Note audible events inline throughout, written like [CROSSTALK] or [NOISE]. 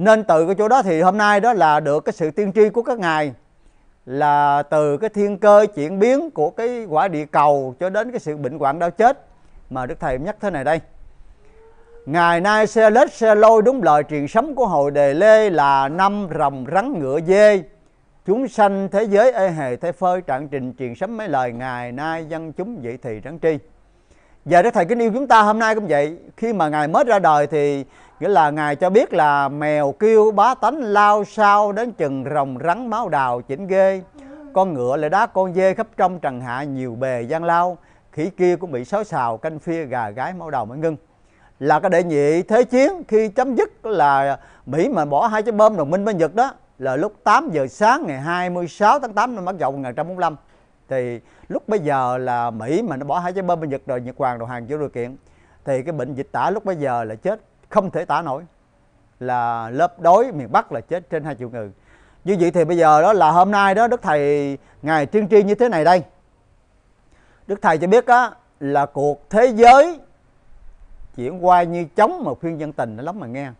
nên từ cái chỗ đó thì hôm nay đó là được cái sự tiên tri của các ngài là từ cái thiên cơ chuyển biến của cái quả địa cầu cho đến cái sự bệnh hoạn đau chết mà đức thầy nhắc thế này đây ngày nay xe lết xe lôi đúng lời truyền sấm của hội đề lê là năm rồng rắn ngựa dê chúng sanh thế giới ê hề thế phơi trạng trình truyền sấm mấy lời ngày nay dân chúng vậy thì rắn tri và đức thầy kính yêu chúng ta hôm nay cũng vậy khi mà ngài mới ra đời thì nghĩa là ngài cho biết là mèo kêu bá tánh lao sao đến chừng rồng rắn máu đào chỉnh ghê con ngựa lại đá con dê khắp trong trần hạ nhiều bề gian lao khỉ kia cũng bị sói xào canh phia gà gái máu đào mới ngưng là cái đệ nhị thế chiến khi chấm dứt là Mỹ mà bỏ hai cái bom đồng minh với Nhật đó là lúc 8 giờ sáng ngày 26 tháng 8 năm Mắc Dậu 1945 thì lúc bây giờ là Mỹ mà nó bỏ hai cái bom bên Nhật rồi Nhật Hoàng đồ hàng vô điều kiện thì cái bệnh dịch tả lúc bây giờ là chết không thể tả nổi là lớp đói miền Bắc là chết trên hai triệu người như vậy thì bây giờ đó là hôm nay đó Đức Thầy Ngài Trương Tri như thế này đây Đức Thầy cho biết đó là cuộc thế giới chuyển qua như chống mà khuyên dân tình nó lắm mà nghe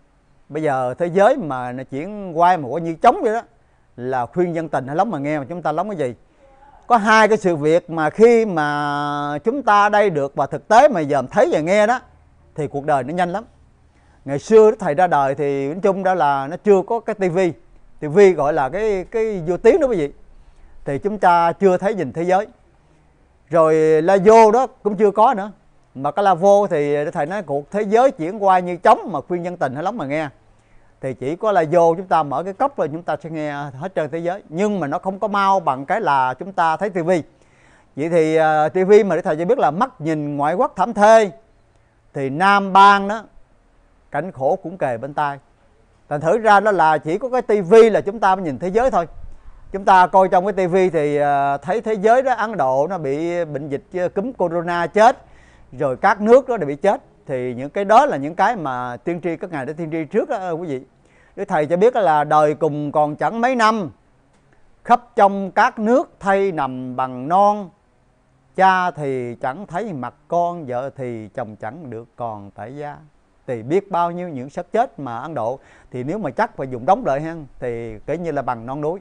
bây giờ thế giới mà nó chuyển qua mà coi như chống vậy đó là khuyên dân tình hay lắm mà nghe mà chúng ta lắm cái gì có hai cái sự việc mà khi mà chúng ta đây được và thực tế mà giờ thấy và nghe đó thì cuộc đời nó nhanh lắm ngày xưa thầy ra đời thì nói chung đó là nó chưa có cái tivi tivi gọi là cái cái vô tiếng đó quý vị thì chúng ta chưa thấy nhìn thế giới rồi la vô đó cũng chưa có nữa mà cái la vô thì thầy nói cuộc thế giới chuyển qua như chóng mà khuyên nhân tình hay lắm mà nghe thì chỉ có là vô chúng ta mở cái cốc rồi chúng ta sẽ nghe hết trơn thế giới nhưng mà nó không có mau bằng cái là chúng ta thấy tivi vậy thì uh, tivi mà để thầy cho biết là mắt nhìn ngoại quốc thảm thê thì nam bang đó cảnh khổ cũng kề bên tai thành thử ra nó là chỉ có cái tivi là chúng ta mới nhìn thế giới thôi chúng ta coi trong cái tivi thì à, thấy thế giới đó ấn độ nó bị bệnh dịch à, cúm corona chết rồi các nước đó đều bị chết thì những cái đó là những cái mà tiên tri các ngài đã tiên tri trước đó ờ, quý vị đức thầy cho biết là đời cùng còn chẳng mấy năm khắp trong các nước thay nằm bằng non cha thì chẳng thấy mặt con vợ thì chồng chẳng được còn tại gia thì biết bao nhiêu những sắc chết mà Ấn Độ thì nếu mà chắc phải dùng đóng lợi ha thì kể như là bằng non núi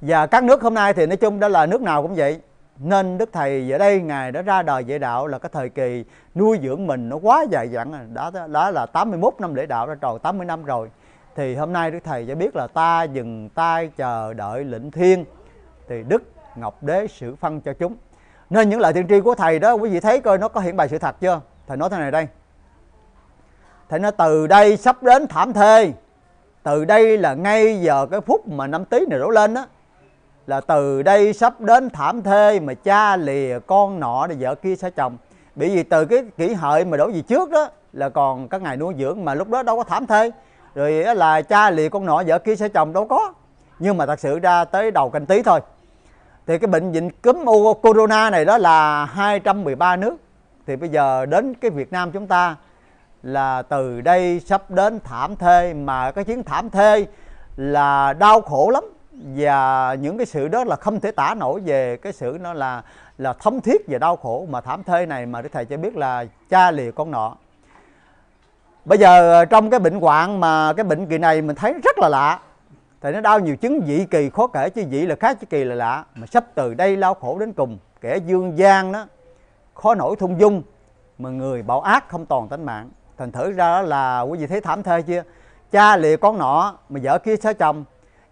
và các nước hôm nay thì nói chung đó là nước nào cũng vậy nên đức thầy ở đây ngài đã ra đời dạy đạo là cái thời kỳ nuôi dưỡng mình nó quá dài dặn à. đó đó là 81 năm lễ đạo đã tròn 80 năm rồi thì hôm nay đức thầy cho biết là ta dừng tay chờ đợi lệnh thiên thì đức ngọc đế xử phân cho chúng nên những lời tiên tri của thầy đó quý vị thấy coi nó có hiển bày sự thật chưa thầy nói thế này đây Thầy nó từ đây sắp đến thảm thê Từ đây là ngay giờ cái phút mà năm tí này đổ lên đó Là từ đây sắp đến thảm thê mà cha lìa con nọ thì vợ kia sẽ chồng Bởi vì từ cái kỷ hợi mà đổ gì trước đó Là còn các ngày nuôi dưỡng mà lúc đó đâu có thảm thê Rồi là cha lìa con nọ vợ kia sẽ chồng đâu có Nhưng mà thật sự ra tới đầu canh tí thôi thì cái bệnh dịch cúm corona này đó là 213 nước thì bây giờ đến cái Việt Nam chúng ta là từ đây sắp đến thảm thê mà cái chuyến thảm thê là đau khổ lắm và những cái sự đó là không thể tả nổi về cái sự nó là là thống thiết về đau khổ mà thảm thê này mà đức thầy cho biết là cha lìa con nọ bây giờ ờ, trong cái bệnh hoạn mà cái bệnh kỳ này mình thấy rất là lạ tại nó đau nhiều chứng dị kỳ khó kể chứ dị là khác chứ kỳ là lạ mà sắp từ đây lao khổ đến cùng kẻ dương gian đó khó nổi thung dung mà người bảo ác không toàn tánh mạng thành thử ra là quý vị thấy thảm thê chưa cha lìa con nọ mà vợ kia sẽ chồng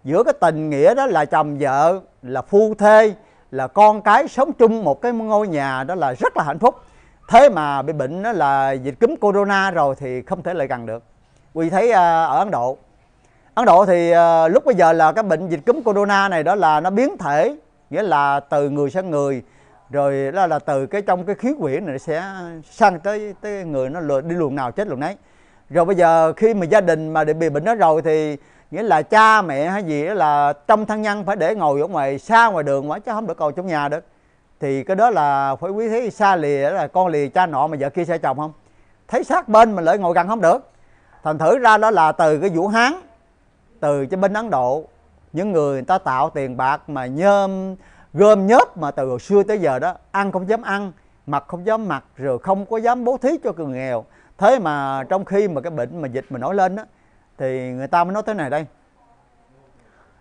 giữa cái tình nghĩa đó là chồng vợ là phu thê là con cái sống chung một cái ngôi nhà đó là rất là hạnh phúc thế mà bị bệnh đó là dịch cúm corona rồi thì không thể lại gần được quý vị thấy à, ở ấn độ ấn độ thì à, lúc bây giờ là cái bệnh dịch cúm corona này đó là nó biến thể nghĩa là từ người sang người rồi là, là từ cái trong cái khí quyển này sẽ sang tới tới người nó lừa, đi luồng nào chết luồng nấy rồi bây giờ khi mà gia đình mà bị bệnh đó rồi thì nghĩa là cha mẹ hay gì đó là trong thân nhân phải để ngồi ở ngoài xa ngoài đường quá chứ không được ngồi trong nhà được thì cái đó là phải quý thế xa lìa là con lìa cha nọ mà vợ kia sẽ chồng không thấy sát bên mà lại ngồi gần không được thành thử ra đó là từ cái vũ hán từ cái bên ấn độ những người, người ta tạo tiền bạc mà nhôm gom nhớp mà từ hồi xưa tới giờ đó ăn không dám ăn mặc không dám mặc rồi không có dám bố thí cho người nghèo thế mà trong khi mà cái bệnh mà dịch mà nổi lên đó thì người ta mới nói thế này đây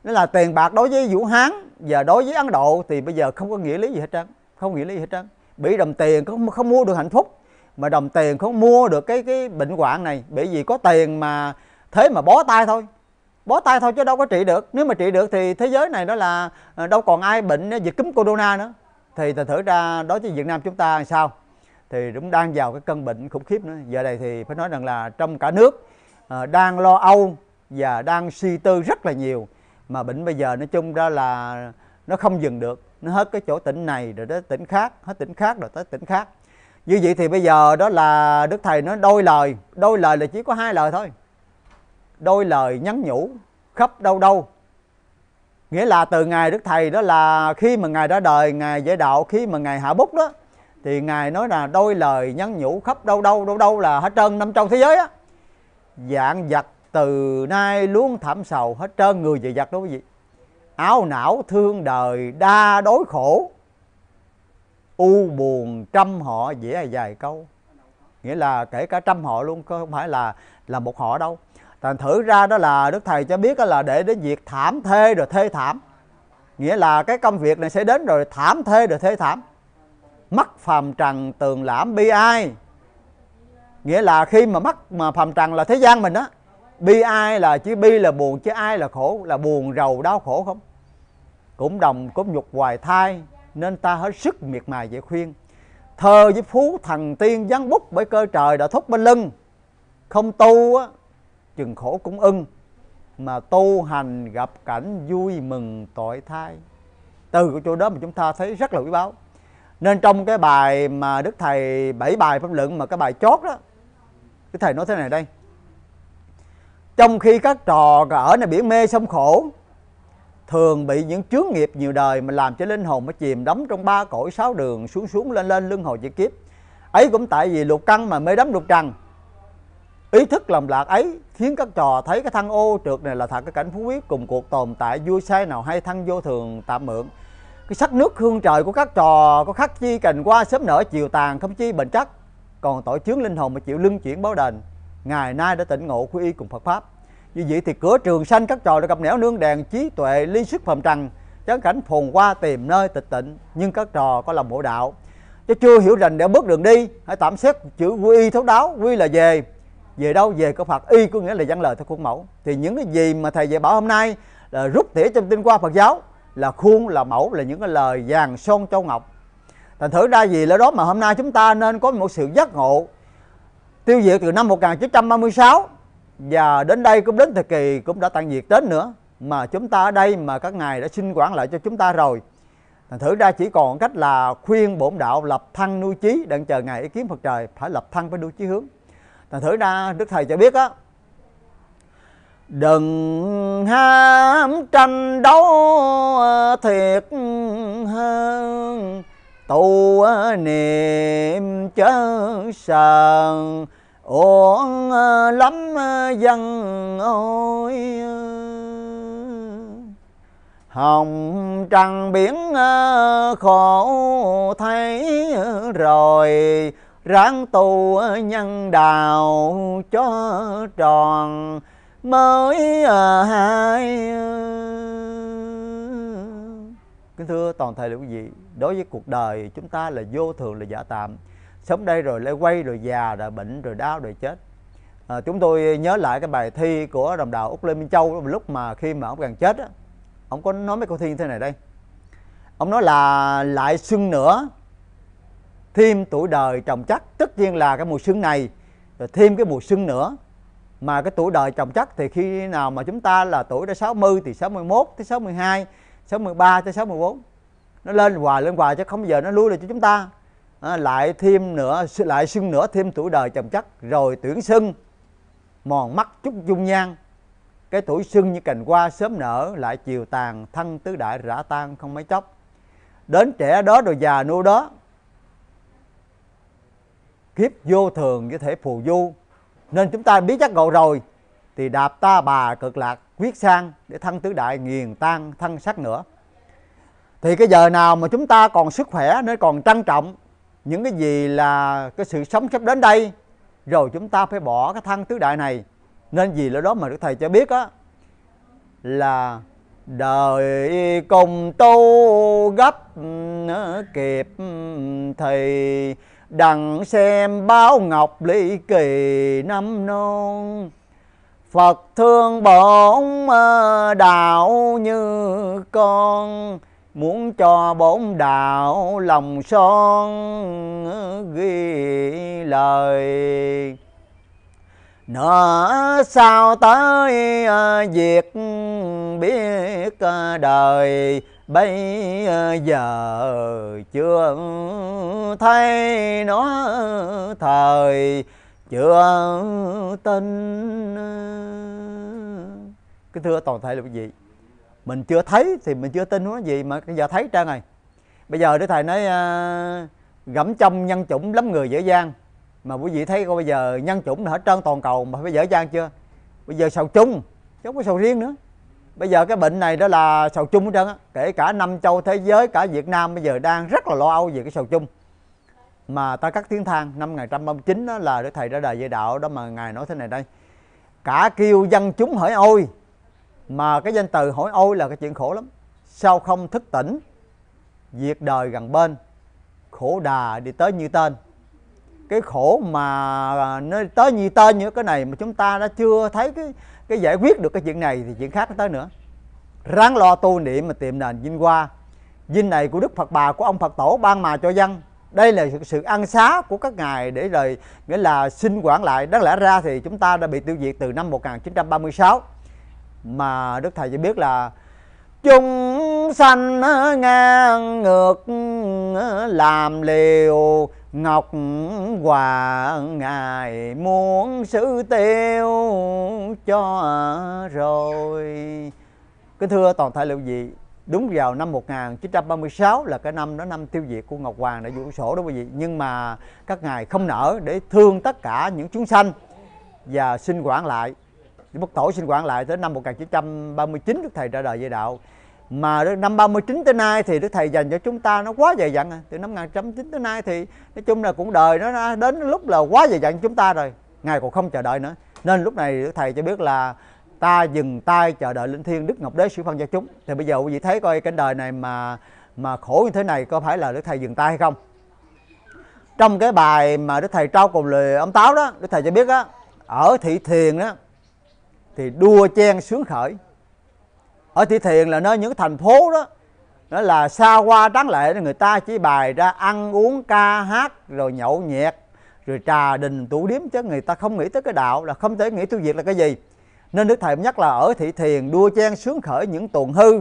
đó là tiền bạc đối với vũ hán và đối với ấn độ thì bây giờ không có nghĩa lý gì hết trơn không nghĩa lý gì hết trơn bị đồng tiền không không mua được hạnh phúc mà đồng tiền không mua được cái cái bệnh hoạn này bởi vì có tiền mà thế mà bó tay thôi bó tay thôi chứ đâu có trị được nếu mà trị được thì thế giới này đó là ờ, đâu còn ai bệnh ờ, dịch cúm corona nữa thì thử ra đối với việt nam chúng ta sao thì cũng đang vào cái cơn bệnh khủng khiếp nữa giờ này thì phải nói rằng là trong cả nước ờ, đang lo âu và đang suy tư rất là nhiều mà bệnh bây giờ nói chung ra là nó không dừng được nó hết cái chỗ tỉnh này rồi tới tỉnh khác hết tỉnh khác rồi tới tỉnh khác như vậy thì bây giờ đó là đức thầy nói đôi lời đôi lời là chỉ có hai lời thôi đôi lời nhắn nhủ khắp đâu đâu nghĩa là từ ngài đức thầy đó là khi mà ngài ra đời ngài dạy đạo khi mà ngài hạ bút đó thì ngài nói là đôi lời nhắn nhủ khắp đâu đâu đâu đâu là hết trơn năm trong thế giới á dạng giặc từ nay luôn thảm sầu hết trơn người về giặc đó quý vị áo não thương đời đa đối khổ u buồn trăm họ dễ dài câu nghĩa là kể cả trăm họ luôn không phải là là một họ đâu thành thử ra đó là đức thầy cho biết đó là để đến việc thảm thê rồi thê thảm nghĩa là cái công việc này sẽ đến rồi thảm thê rồi thê thảm mắt phàm trần tường lãm bi ai nghĩa là khi mà mắt mà phàm trần là thế gian mình đó bi ai là chứ bi là buồn chứ ai là khổ là buồn rầu đau khổ không cũng đồng cũng nhục hoài thai nên ta hết sức miệt mài dạy khuyên thơ với phú thần tiên gián bút bởi cơ trời đã thúc bên lưng không tu á, chừng khổ cũng ưng mà tu hành gặp cảnh vui mừng tội thai từ cái chỗ đó mà chúng ta thấy rất là quý báu nên trong cái bài mà đức thầy bảy bài pháp luận mà cái bài chót đó đức thầy nói thế này đây trong khi các trò ở này biển mê sông khổ thường bị những chướng nghiệp nhiều đời mà làm cho linh hồn nó chìm đắm trong ba cõi sáu đường xuống xuống lên lên lưng hồi chỉ kiếp ấy cũng tại vì lục căng mà mê đắm lục trần Ý thức lầm lạc ấy khiến các trò thấy cái thăng ô trượt này là thật cái cảnh phú quý cùng cuộc tồn tại vui say nào hay thân vô thường tạm mượn. Cái sắc nước hương trời của các trò có khắc chi cành qua sớm nở chiều tàn không chi bệnh chắc. Còn tội chướng linh hồn mà chịu lưng chuyển báo đền. Ngày nay đã tỉnh ngộ quy y cùng Phật Pháp. Như vậy thì cửa trường sanh các trò đã gặp nẻo nương đèn trí tuệ ly sức phẩm trần. Chán cảnh phồn qua tìm nơi tịch tịnh nhưng các trò có lòng bộ đạo. Chứ chưa hiểu rành để bước đường đi hãy tạm xét chữ quy y thấu đáo quy là về về đâu về có Phật y có nghĩa là dân lời theo khuôn mẫu thì những cái gì mà thầy dạy bảo hôm nay là rút tỉa trong tinh hoa Phật giáo là khuôn là mẫu là những cái lời vàng son châu ngọc thành thử ra gì là đó mà hôm nay chúng ta nên có một sự giác ngộ tiêu diệt từ năm 1936 và đến đây cũng đến thời kỳ cũng đã tan diệt đến nữa mà chúng ta ở đây mà các ngài đã xin quản lại cho chúng ta rồi thành thử ra chỉ còn cách là khuyên bổn đạo lập thân nuôi trí đang chờ ngày ý kiến phật trời phải lập thân với nuôi chí hướng thành thử ra đức thầy cho biết á đừng ham tranh đấu ờ, thiệt hơn tu ờ, niệm chớ sờn uổng ờ, lắm dân ôi hồng trăng biển khổ thấy rồi ráng tu nhân đạo cho tròn mới à, hai à. kính thưa toàn thể quý vị đối với cuộc đời chúng ta là vô thường là giả tạm sống đây rồi lại quay rồi già rồi bệnh rồi đau rồi chết à, chúng tôi nhớ lại cái bài thi của đồng đạo úc lê minh châu lúc mà khi mà ông gần chết á ông có nói mấy câu thi như thế này đây ông nói là lại xuân nữa thêm tuổi đời trồng chắc tất nhiên là cái mùa xuân này rồi thêm cái mùa xuân nữa mà cái tuổi đời trồng chắc thì khi nào mà chúng ta là tuổi đã 60 thì 61 tới 62 63 tới 64 nó lên hoài lên hoài chứ không giờ nó lui lại cho chúng ta à, lại thêm nữa lại xuân nữa thêm tuổi đời trồng chắc rồi tuyển xuân mòn mắt chút dung nhan cái tuổi xuân như cành hoa sớm nở lại chiều tàn thân tứ đại rã tan không mấy chốc đến trẻ đó rồi già nua đó kiếp vô thường như thể phù du nên chúng ta biết chắc ngộ rồi thì đạp ta bà cực lạc quyết sang để thân tứ đại nghiền tan thân sắc nữa thì cái giờ nào mà chúng ta còn sức khỏe nên còn trân trọng những cái gì là cái sự sống sắp đến đây rồi chúng ta phải bỏ cái thân tứ đại này nên vì lúc đó mà đức thầy cho biết á là đời công tu gấp kịp thì đặng xem báo ngọc ly kỳ năm non Phật thương bổn đạo như con Muốn cho bổn đạo lòng son ghi lời Nỡ sao tới à, việc biết à, đời bây ờ, giờ chưa thấy nó thời chưa tin cái ờ. thưa toàn thể là cái gì mình chưa thấy thì mình chưa tin nó gì mà bây giờ thấy trang này bây giờ đức thầy nói ờ, gẫm trong nhân chủng lắm người dễ dang mà quý vị thấy coi bây giờ nhân chủng hết trơn toàn cầu mà phải dễ dang chưa bây giờ sầu chung chứ không có sầu riêng nữa bây giờ cái bệnh này đó là sầu chung hết trơn á kể cả năm châu thế giới cả việt nam bây giờ đang rất là lo âu về cái sầu chung mà ta cắt tiếng thang năm ngày trăm 1939 đó là đức thầy ra đời dạy đạo đó mà ngài nói thế này đây cả kêu dân chúng hỏi ôi mà cái danh từ hỏi ôi là cái chuyện khổ lắm sao không thức tỉnh việc đời gần bên khổ đà đi tới như tên cái khổ mà nó tới như tên như cái này mà chúng ta đã chưa thấy cái cái giải quyết được cái chuyện này thì chuyện khác nó tới nữa ráng lo tu niệm mà tiệm nền vinh hoa dinh này của đức phật bà của ông phật tổ ban mà cho dân đây là sự, sự ăn xá của các ngài để lời nghĩa là xin quản lại đáng lẽ ra thì chúng ta đã bị tiêu diệt từ năm 1936 mà đức thầy cho biết là chúng sanh ngang ngược làm liều Ngọc Hoàng ngài muốn xử tiêu cho rồi Cái thưa toàn thể liệu gì? Đúng vào năm 1936 là cái năm đó năm tiêu diệt của Ngọc Hoàng đã vũ sổ đó quý vị Nhưng mà các ngài không nở để thương tất cả những chúng sanh Và xin quản lại Đức Bất Tổ xin quản lại tới năm 1939 Đức Thầy ra đời dạy đạo mà năm 39 tới nay thì Đức Thầy dành cho chúng ta nó quá dày dặn à. Từ năm 1909 tới nay thì nói chung là cũng đời nó đến lúc là quá dày dặn chúng ta rồi. Ngài còn không chờ đợi nữa. Nên lúc này Đức Thầy cho biết là ta dừng tay chờ đợi linh thiêng Đức Ngọc Đế sự phân cho chúng. Thì bây giờ quý vị thấy coi cái đời này mà mà khổ như thế này có phải là Đức Thầy dừng tay hay không? Trong cái bài mà Đức Thầy trao cùng lời ông Táo đó, Đức Thầy cho biết á, ở thị thiền đó thì đua chen sướng khởi ở thị thiền là nơi những thành phố đó nó là xa hoa đáng lệ người ta chỉ bài ra ăn uống ca hát rồi nhậu nhẹt rồi trà đình tủ điếm chứ người ta không nghĩ tới cái đạo là không thể nghĩ tu diệt là cái gì nên đức thầy nhắc là ở thị thiền đua chen sướng khởi những tuồng hư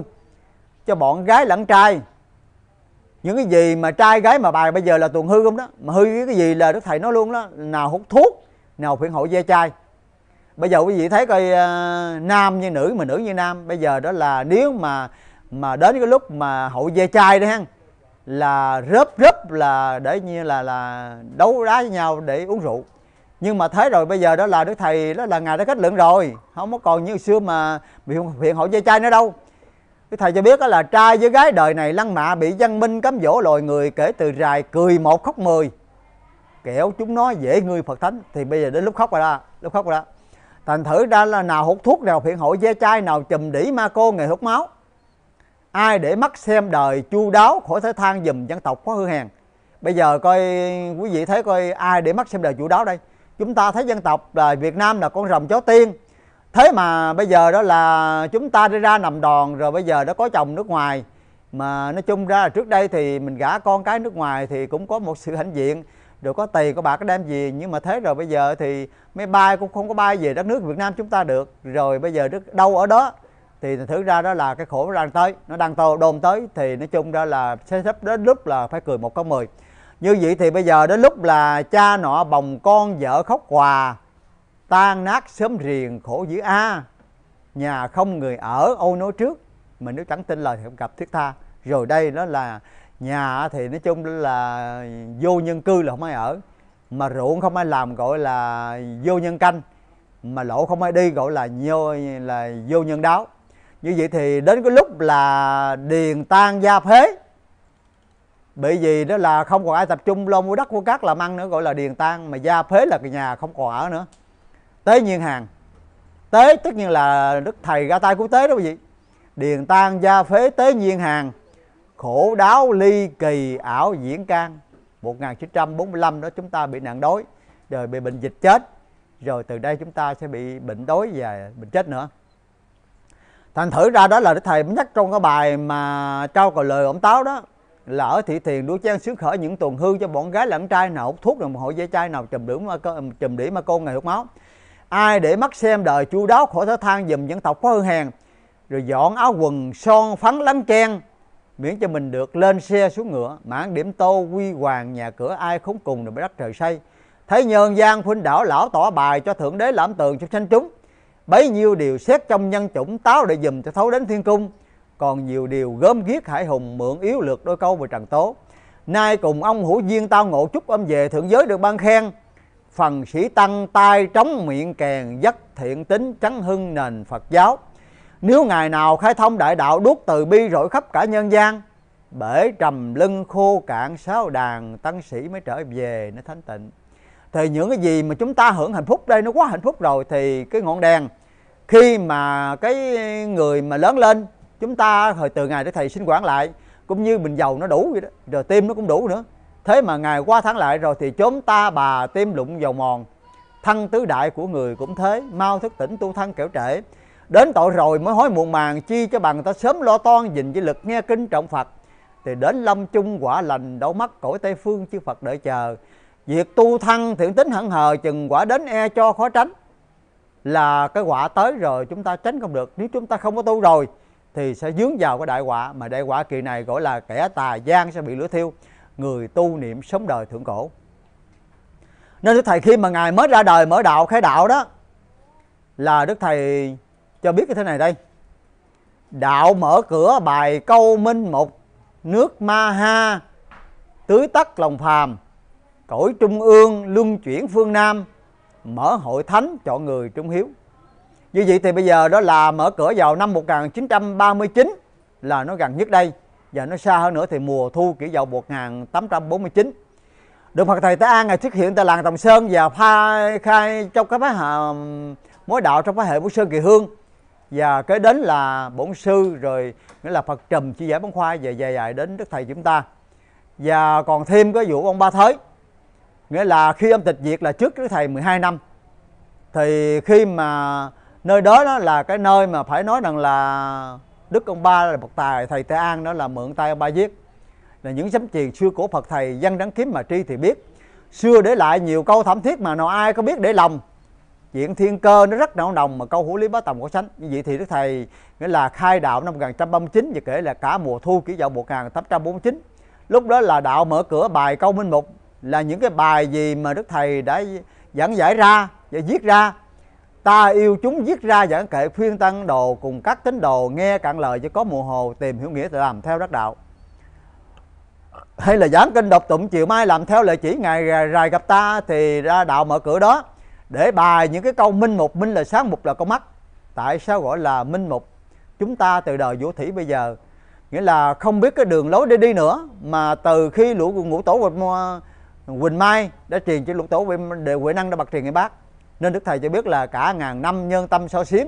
cho bọn gái lẫn trai những cái gì mà trai gái mà bài bây giờ là tuồng hư không đó mà hư cái gì là đức thầy nói luôn đó nào hút thuốc nào phiện hội dê trai bây giờ quý vị thấy coi uh, nam như nữ mà nữ như nam bây giờ đó là nếu mà mà đến cái lúc mà hội dê trai đấy ha là rớp rớp là để như là là đấu đá với nhau để uống rượu nhưng mà thế rồi bây giờ đó là đức thầy đó là ngài đã kết luận rồi không có còn như xưa mà bị hiện hội dây trai nữa đâu đức thầy cho biết đó là trai với gái đời này lăng mạ bị văn minh cấm dỗ loài người kể từ rài cười một khóc mười kẻo chúng nó dễ ngươi phật thánh thì bây giờ đến lúc khóc rồi đó lúc khóc rồi đó thành thử ra là nào hút thuốc nào phiện hội ve chai nào chùm đĩ ma cô nghề hút máu ai để mắt xem đời chu đáo khỏi thể than dùm dân tộc có hư hèn bây giờ coi quý vị thấy coi ai để mắt xem đời chu đáo đây chúng ta thấy dân tộc là việt nam là con rồng chó tiên thế mà bây giờ đó là chúng ta đi ra nằm đòn rồi bây giờ đã có chồng nước ngoài mà nói chung ra là trước đây thì mình gả con cái nước ngoài thì cũng có một sự hãnh diện rồi có tiền có bạc có đem gì nhưng mà thế rồi bây giờ thì máy bay cũng không có bay về đất nước Việt Nam chúng ta được rồi bây giờ đất đâu ở đó thì thử ra đó là cái khổ nó đang tới nó đang to đồn tới thì nói chung đó là sẽ sắp đến lúc là phải cười một con mười như vậy thì bây giờ đến lúc là cha nọ bồng con vợ khóc quà tan nát sớm riền khổ dữ a nhà không người ở âu nói trước mình nếu chẳng tin lời thì không gặp thiết tha rồi đây nó là nhà thì nói chung là vô nhân cư là không ai ở mà ruộng không ai làm gọi là vô nhân canh mà lỗ không ai đi gọi là vô là vô nhân đáo như vậy thì đến cái lúc là điền tan gia phế bởi vì đó là không còn ai tập trung lo mua đất của các làm ăn nữa gọi là điền tan mà gia phế là cái nhà không còn ở nữa tế nhiên hàng tế tất nhiên là đức thầy ra tay của tế đó quý vị điền tan gia phế tế nhiên hàng khổ đáo ly kỳ ảo diễn can 1945 đó chúng ta bị nạn đói rồi bị bệnh dịch chết rồi từ đây chúng ta sẽ bị bệnh đói và bệnh chết nữa thành thử ra đó là đức thầy nhắc trong cái bài mà trao cầu lời ông táo đó là ở thị thiền đua trang sướng khởi những tuần hư cho bọn gái lẫn trai nào hút thuốc rồi một hội dây trai nào trùm điểm mà con trùm điểm mà con ngày hút máu ai để mắt xem đời chu đáo khổ thở than dùm dân tộc có hư hèn rồi dọn áo quần son phấn lắm chen miễn cho mình được lên xe xuống ngựa mãn điểm tô quy hoàng nhà cửa ai khốn cùng được mới đắc trời xây thấy nhân gian khuynh đảo lão tỏ bài cho thượng đế lãm tường cho sanh chúng bấy nhiêu điều xét trong nhân chủng táo để dùm cho thấu đến thiên cung còn nhiều điều gớm ghiếc hải hùng mượn yếu lược đôi câu về trần tố nay cùng ông hữu duyên tao ngộ chúc âm về thượng giới được ban khen phần sĩ tăng tai trống miệng kèn dắt thiện tính trắng hưng nền phật giáo nếu ngày nào khai thông đại đạo đốt từ bi rỗi khắp cả nhân gian Bể trầm lưng khô cạn sáu đàn tăng sĩ mới trở về nó thánh tịnh Thì những cái gì mà chúng ta hưởng hạnh phúc đây nó quá hạnh phúc rồi Thì cái ngọn đèn khi mà cái người mà lớn lên Chúng ta hồi từ ngày để thầy sinh quản lại Cũng như bình dầu nó đủ vậy đó Rồi tim nó cũng đủ nữa Thế mà ngày qua tháng lại rồi thì chốn ta bà tim lụng dầu mòn Thân tứ đại của người cũng thế Mau thức tỉnh tu thân kẻo trễ đến tội rồi mới hối muộn màng chi cho bằng ta sớm lo toan dình với lực nghe kinh trọng phật thì đến lâm chung quả lành đau mắt cõi tây phương chư phật đợi chờ việc tu thân thiện tính hẳn hờ chừng quả đến e cho khó tránh là cái quả tới rồi chúng ta tránh không được nếu chúng ta không có tu rồi thì sẽ dướng vào cái đại quả mà đại quả kỳ này gọi là kẻ tà gian sẽ bị lửa thiêu người tu niệm sống đời thượng cổ nên đức thầy khi mà ngài mới ra đời mở đạo khai đạo đó là đức thầy cho biết như thế này đây đạo mở cửa bài câu minh mục nước ma ha tưới tắt lòng phàm cõi trung ương luân chuyển phương nam mở hội thánh cho người trung hiếu như vậy thì bây giờ đó là mở cửa vào năm 1939 là nó gần nhất đây và nó xa hơn nữa thì mùa thu kỷ vào 1849 được Phật thầy Tế An ngày xuất hiện tại làng Tòng Sơn và pha khai trong các phái mối đạo trong phái hệ Vũ Sơn Kỳ Hương và kế đến là bổn sư rồi nghĩa là Phật Trùm chi giải bóng khoa về dài dài đến Đức Thầy chúng ta và còn thêm cái vụ ông Ba Thới nghĩa là khi ông tịch diệt là trước Đức Thầy 12 năm thì khi mà nơi đó, đó là cái nơi mà phải nói rằng là Đức ông Ba là bậc tài thầy Tây An đó là mượn tay ông Ba viết là những sấm truyền xưa cổ Phật thầy dân đáng kiếm mà tri thì biết xưa để lại nhiều câu thảm thiết mà nào ai có biết để lòng chuyện thiên cơ nó rất nạo đồng mà câu hữu lý bá tầm có sánh như vậy thì đức thầy nghĩa là khai đạo năm 1939 và kể là cả mùa thu kỷ dậu 1849 lúc đó là đạo mở cửa bài câu minh mục là những cái bài gì mà đức thầy đã giảng giải ra và viết ra ta yêu chúng viết ra giảng kệ khuyên tăng đồ cùng các tín đồ nghe cạn lời cho có mùa hồ tìm hiểu nghĩa làm theo đắc đạo hay là giảng kinh độc tụng chiều mai làm theo lời chỉ ngày rài gặp ta thì ra đạo mở cửa đó để bài những cái câu minh mục minh là sáng mục là con mắt tại sao gọi là minh mục chúng ta từ đời vũ thủy bây giờ nghĩa là không biết cái đường lối để đi nữa mà từ khi lũ ngũ tổ quỳnh, quỳnh mai đã truyền cho lũ tổ để huệ năng đã bật truyền người bác nên đức thầy cho biết là cả ngàn năm nhân tâm so xiếm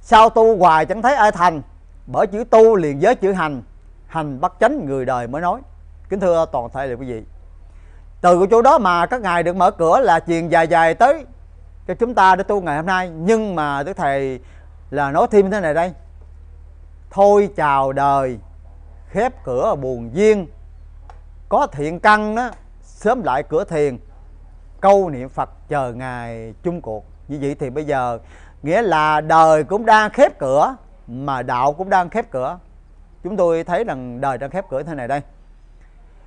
sao tu hoài chẳng thấy ai thành bởi chữ tu liền với chữ hành hành bắt chánh người đời mới nói kính thưa toàn thể là quý vị từ cái chỗ đó mà các ngài được mở cửa là truyền dài dài tới cho chúng ta để tu ngày hôm nay nhưng mà đức thầy là nói thêm thế này đây thôi chào đời khép cửa buồn duyên có thiện căn đó sớm lại cửa thiền câu niệm phật chờ ngài chung cuộc như vậy thì bây giờ nghĩa là đời cũng đang khép cửa mà đạo cũng đang khép cửa chúng tôi thấy rằng đời đang khép cửa thế này đây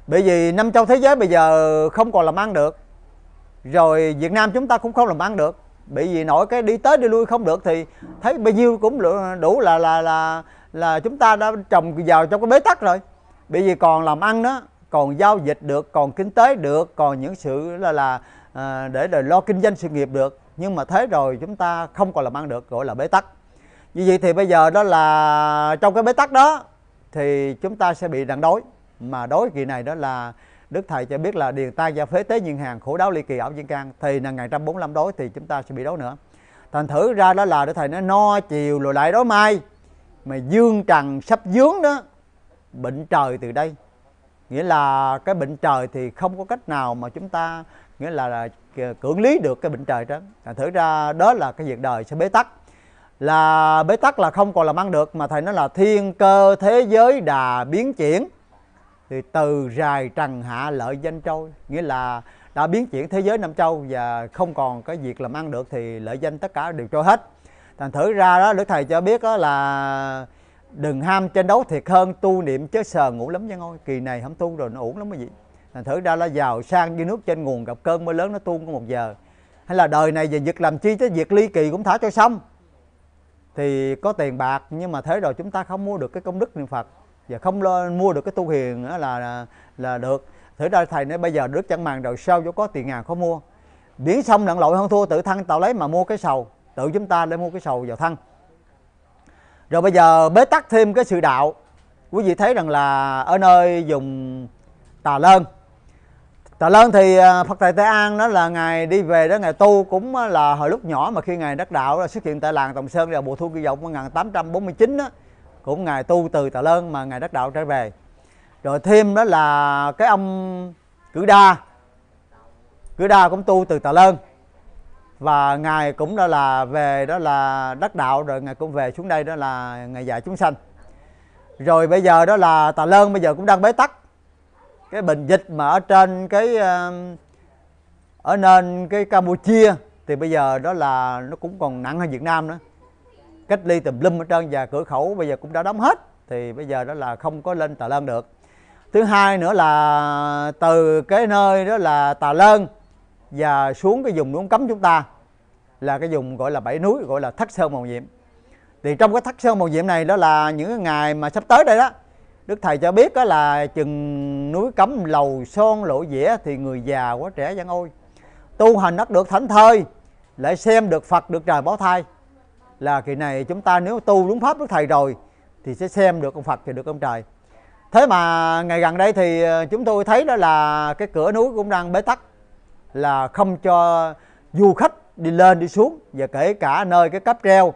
bởi vì năm châu thế giới bây giờ không còn làm ăn được rồi Việt Nam chúng ta cũng không làm ăn được bởi vì nổi cái đi tới đi lui không được thì thấy bao nhiêu cũng đủ là là là là chúng ta đã trồng vào trong cái bế tắc rồi bởi vì còn làm ăn đó còn giao dịch được còn kinh tế được còn những sự là là à, để đời lo kinh doanh sự nghiệp được nhưng mà thế rồi chúng ta không còn làm ăn được gọi là bế tắc như vậy thì bây giờ đó là trong cái bế tắc đó thì chúng ta sẽ bị nạn đói mà đối kỳ này đó là Đức Thầy cho biết là điền tai gia phế tế nhân hàng khổ đáo ly kỳ ảo viên cang thì là ngày 145 đối thì chúng ta sẽ bị đói nữa. Thành thử ra đó là Đức Thầy nó no chiều rồi lại đói mai mà dương trần sắp dướng đó bệnh trời từ đây nghĩa là cái bệnh trời thì không có cách nào mà chúng ta nghĩa là, là cưỡng lý được cái bệnh trời đó thành thử ra đó là cái việc đời sẽ bế tắc là bế tắc là không còn làm ăn được mà thầy nói là thiên cơ thế giới đà biến chuyển thì từ rài trần hạ lợi danh trôi nghĩa là đã biến chuyển thế giới nam châu và không còn cái việc làm ăn được thì lợi danh tất cả đều trôi hết thành thử ra đó đức thầy cho biết đó là đừng ham tranh đấu thiệt hơn tu niệm chớ sờ ngủ lắm nha ngôi kỳ này không tu rồi nó uổng lắm cái gì thành thử ra nó giàu sang như nước trên nguồn gặp cơn mới lớn nó tu có một giờ hay là đời này về việc làm chi chứ việc ly kỳ cũng thả cho xong thì có tiền bạc nhưng mà thế rồi chúng ta không mua được cái công đức niệm phật và không lo mua được cái tu hiền là, là là được thử ra thầy nói bây giờ đứt chẳng màng đầu sau cho có tiền ngàn khó mua biển sông lặn lội hơn thua tự thân tạo lấy mà mua cái sầu tự chúng ta để mua cái sầu vào thân. rồi bây giờ bế tắc thêm cái sự đạo quý vị thấy rằng là ở nơi dùng tà lơn tà lơn thì à, phật thầy tây an đó là ngài đi về đó ngài tu cũng à, là hồi lúc nhỏ mà khi ngài đắc đạo là xuất hiện tại làng tòng sơn là mùa thu kỳ vọng năm 1849 đó cũng ngài tu từ Tà Lơn mà ngài đắc đạo trở về rồi thêm đó là cái ông cử đa cử đa cũng tu từ Tà Lơn và ngài cũng đó là về đó là đắc đạo rồi ngài cũng về xuống đây đó là ngài dạy chúng sanh rồi bây giờ đó là Tà Lơn bây giờ cũng đang bế tắc cái bệnh dịch mà ở trên cái um, ở nền cái Campuchia thì bây giờ đó là nó cũng còn nặng hơn Việt Nam nữa cách ly tùm lum ở trên và cửa khẩu bây giờ cũng đã đóng hết thì bây giờ đó là không có lên Tà Lơn được thứ hai nữa là từ cái nơi đó là Tà Lơn và xuống cái vùng núi cấm chúng ta là cái vùng gọi là bảy núi gọi là thất sơn màu nhiệm thì trong cái thất sơn màu nhiệm này đó là những ngày mà sắp tới đây đó đức thầy cho biết đó là chừng núi cấm lầu son lỗ dĩa thì người già quá trẻ vẫn ôi tu hành ắt được thánh thơi lại xem được phật được trời báo thai là kỳ này chúng ta nếu tu đúng pháp đức thầy rồi thì sẽ xem được ông Phật thì được ông trời thế mà ngày gần đây thì ờ, chúng tôi thấy đó là cái cửa núi cũng đang bế tắc là không cho du khách đi lên đi xuống và kể cả nơi cái cáp treo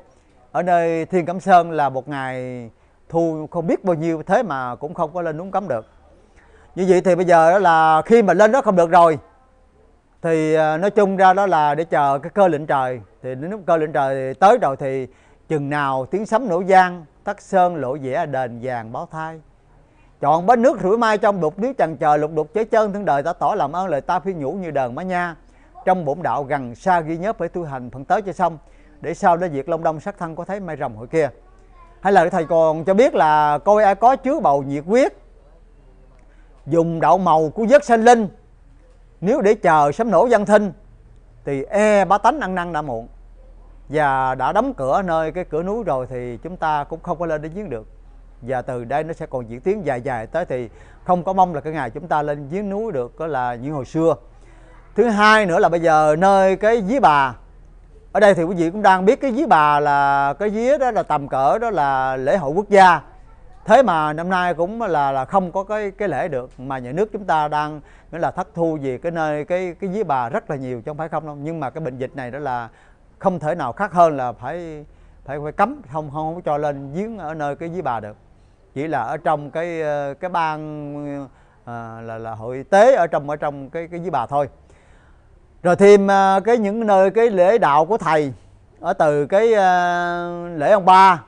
ở nơi thiên cẩm sơn là một ngày thu không biết bao nhiêu thế mà cũng không có lên đúng cấm được như vậy thì bây giờ đó là khi mà lên đó không được rồi thì à, nói chung ra đó là để chờ cái cơ lệnh trời thì đến lúc cơ lệnh trời tới rồi thì chừng nào tiếng sấm nổ giang tắc sơn lộ vẻ đền vàng báo thai chọn bến nước rủi mai trong bụt nếu chằn chờ lục đục chế chân thương đời ta tỏ làm ơn lời ta phi nhũ như đờn má nha trong bổn đạo gần xa ghi nhớ phải tu hành phần tới cho xong để sau đó việc long đông sát thân có thấy mai rồng hội kia hay là thầy còn cho biết là coi ai có chứa bầu nhiệt huyết dùng đạo màu của giấc sanh linh nếu để chờ sấm nổ dân thinh thì e bá tánh ăn năn đã muộn và đã đóng cửa nơi cái cửa núi rồi thì chúng ta cũng không có lên đến giếng được và từ đây nó sẽ còn diễn tiến dài dài tới thì không có mong là cái ngày chúng ta lên giếng núi được có là những hồi xưa thứ hai nữa là bây giờ nơi cái dí bà ở đây thì quý vị cũng đang biết cái dí bà là cái dí đó là tầm cỡ đó là lễ hội quốc gia thế mà năm nay cũng là là không có cái cái lễ được mà nhà nước chúng ta đang nghĩa là thất thu về cái nơi cái cái dưới bà rất là nhiều chứ không phải không đâu nhưng mà cái bệnh dịch này đó là không thể nào khác hơn là phải phải phải cấm không không không cho lên giếng ở nơi cái dưới bà được chỉ là ở trong cái ờ, cái ban à, ờ, là là hội tế ở trong ở trong cái cái dưới bà thôi rồi thêm ờ, cái những nơi cái lễ đạo của thầy ở từ cái lễ ông ba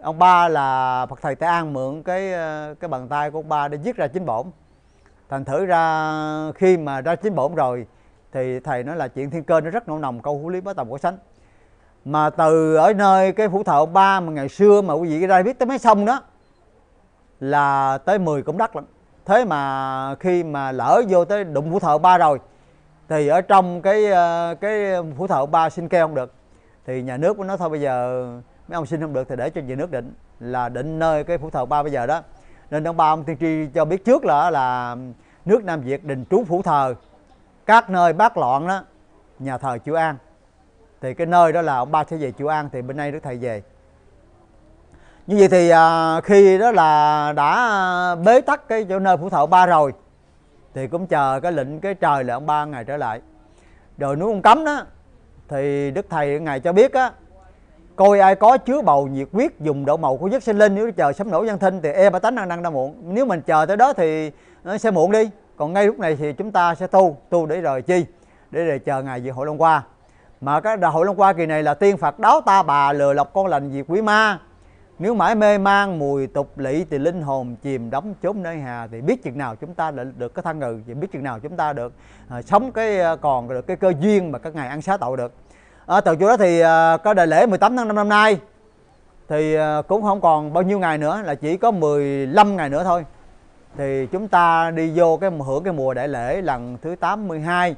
ông ba là phật thầy tây an mượn cái ờ, cái bàn tay của ông ba để viết ra chính bổn thành thử ra khi mà ra chính bổn rồi thì thầy nói là chuyện thiên cơ nó rất nổ nồng câu hữu lý bá tầm của sánh mà từ ở nơi cái phủ thờ ông ba mà ngày xưa mà quý vị ra biết tới mấy sông đó là tới 10 cũng đắt lắm thế mà khi mà lỡ vô tới đụng phủ thợ ba rồi thì ở trong cái ờ, cái phủ thợ ba xin keo không được thì nhà nước mới nói thôi bây giờ mấy ông xin không được thì để cho về nước định là định nơi cái phủ thờ ba bây giờ đó nên ông ba ông tiên tri cho biết trước là là nước nam việt đình trú phủ thờ các nơi bác loạn đó nhà thờ chữ an thì cái nơi đó là ông ba sẽ về chữ an thì bên đây đức thầy về như vậy thì à, khi đó là đã bế tắc cái chỗ nơi phủ thợ ba rồi thì cũng chờ cái lệnh cái trời là ông ba ngày trở lại rồi núi ông cấm đó thì đức thầy ngài cho biết á coi ai có chứa bầu nhiệt huyết dùng đậu màu của giấc sinh linh nếu chờ sấm nổ dân thinh thì e ba tánh năng năng đã muộn nếu mình chờ tới đó thì nó ờ, sẽ muộn đi còn ngay lúc này thì chúng ta sẽ tu tu để rời chi để rồi chờ ngày dự hội long qua mà cái đại hội long qua kỳ này là tiên phật đáo ta bà lừa lọc con lành diệt quỷ ma nếu mãi mê mang mùi tục lỵ thì linh hồn chìm đóng chốn nơi hà thì biết chừng nào chúng ta đã được cái thân ngừ thì biết chừng nào chúng ta được à, sống cái ờ, còn được cái cơ duyên mà các ngài ăn xá tội được ở từ chỗ đó thì ờ, có đại lễ 18 tháng 5 năm nay thì ờ, cũng không còn bao nhiêu ngày nữa là chỉ có 15 ngày nữa thôi thì chúng ta đi vô cái hưởng cái mùa đại lễ lần thứ 82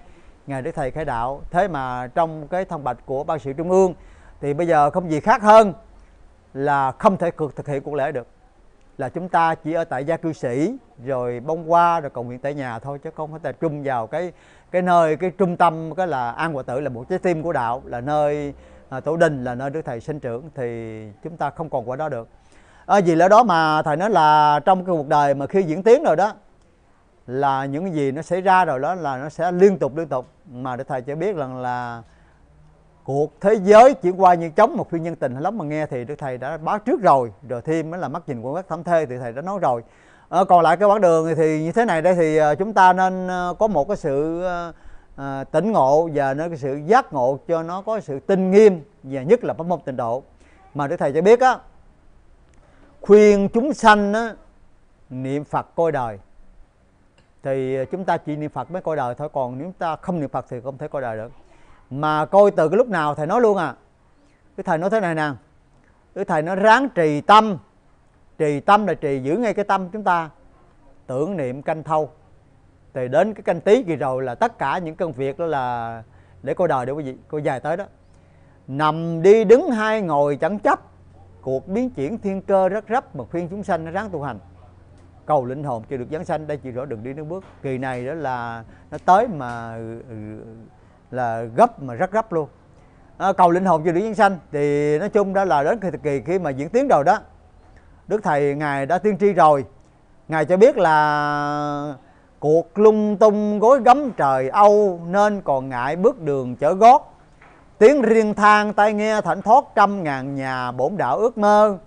ngày Đức Thầy Khai Đạo thế mà trong cái thông bạch của ban sự trung ương thì bây giờ không gì khác hơn là không thể cực thực hiện cuộc lễ được là chúng ta chỉ ở tại gia cư sĩ rồi bông hoa rồi cầu nguyện tại nhà thôi chứ không phải tập trung vào cái cái nơi cái trung tâm cái là an hòa tử là một trái tim của đạo là nơi à, tổ đình là nơi đức thầy sinh trưởng thì chúng ta không còn qua đó được à, vì lẽ đó mà thầy nói là trong cái cuộc đời mà khi diễn tiến rồi đó là những gì nó xảy ra rồi đó là nó sẽ liên tục liên tục mà đức thầy cho biết rằng là cuộc thế giới chuyển qua như chống một phiên nhân tình lắm mà nghe thì đức thầy đã báo trước rồi rồi thêm mới là mắt nhìn của các thâm thê thì thầy đã nói rồi à, còn lại cái quãng đường thì như thế này đây thì ờ, chúng ta nên ờ, có một cái sự à, tỉnh ngộ và nó cái sự giác ngộ cho nó có sự tinh nghiêm và nhất là pháp môn tịnh độ mà đức thầy cho biết á khuyên chúng sanh á, niệm phật coi đời thì chúng ta chỉ niệm phật mới coi đời thôi còn nếu chúng ta không niệm phật thì không thể coi đời được mà coi từ cái lúc nào thầy nói luôn à cái thầy nói thế này nè cái thầy nó ráng trì tâm trì tâm là trì giữ ngay cái tâm chúng ta tưởng niệm canh thâu thì đến cái canh tí kỳ rồi là tất cả những công việc đó là để cô đời để quý vị cô dài tới đó nằm đi đứng hai ngồi chẳng chấp cuộc biến chuyển thiên cơ rất rấp mà khuyên chúng sanh nó ráng tu hành cầu linh hồn chưa được giáng sanh đây chị rõ đừng đi nước bước kỳ này đó là nó tới mà là gấp mà rất gấp luôn à, cầu linh hồn chưa được giáng sanh thì nói chung đó là đến kỳ, kỳ khi mà diễn tiến rồi đó Đức Thầy Ngài đã tiên tri rồi Ngài cho biết là cuộc lung tung gối gấm trời Âu Nên còn ngại bước đường chở gót Tiếng riêng thang tai nghe thảnh thoát trăm ngàn nhà bổn đạo ước mơ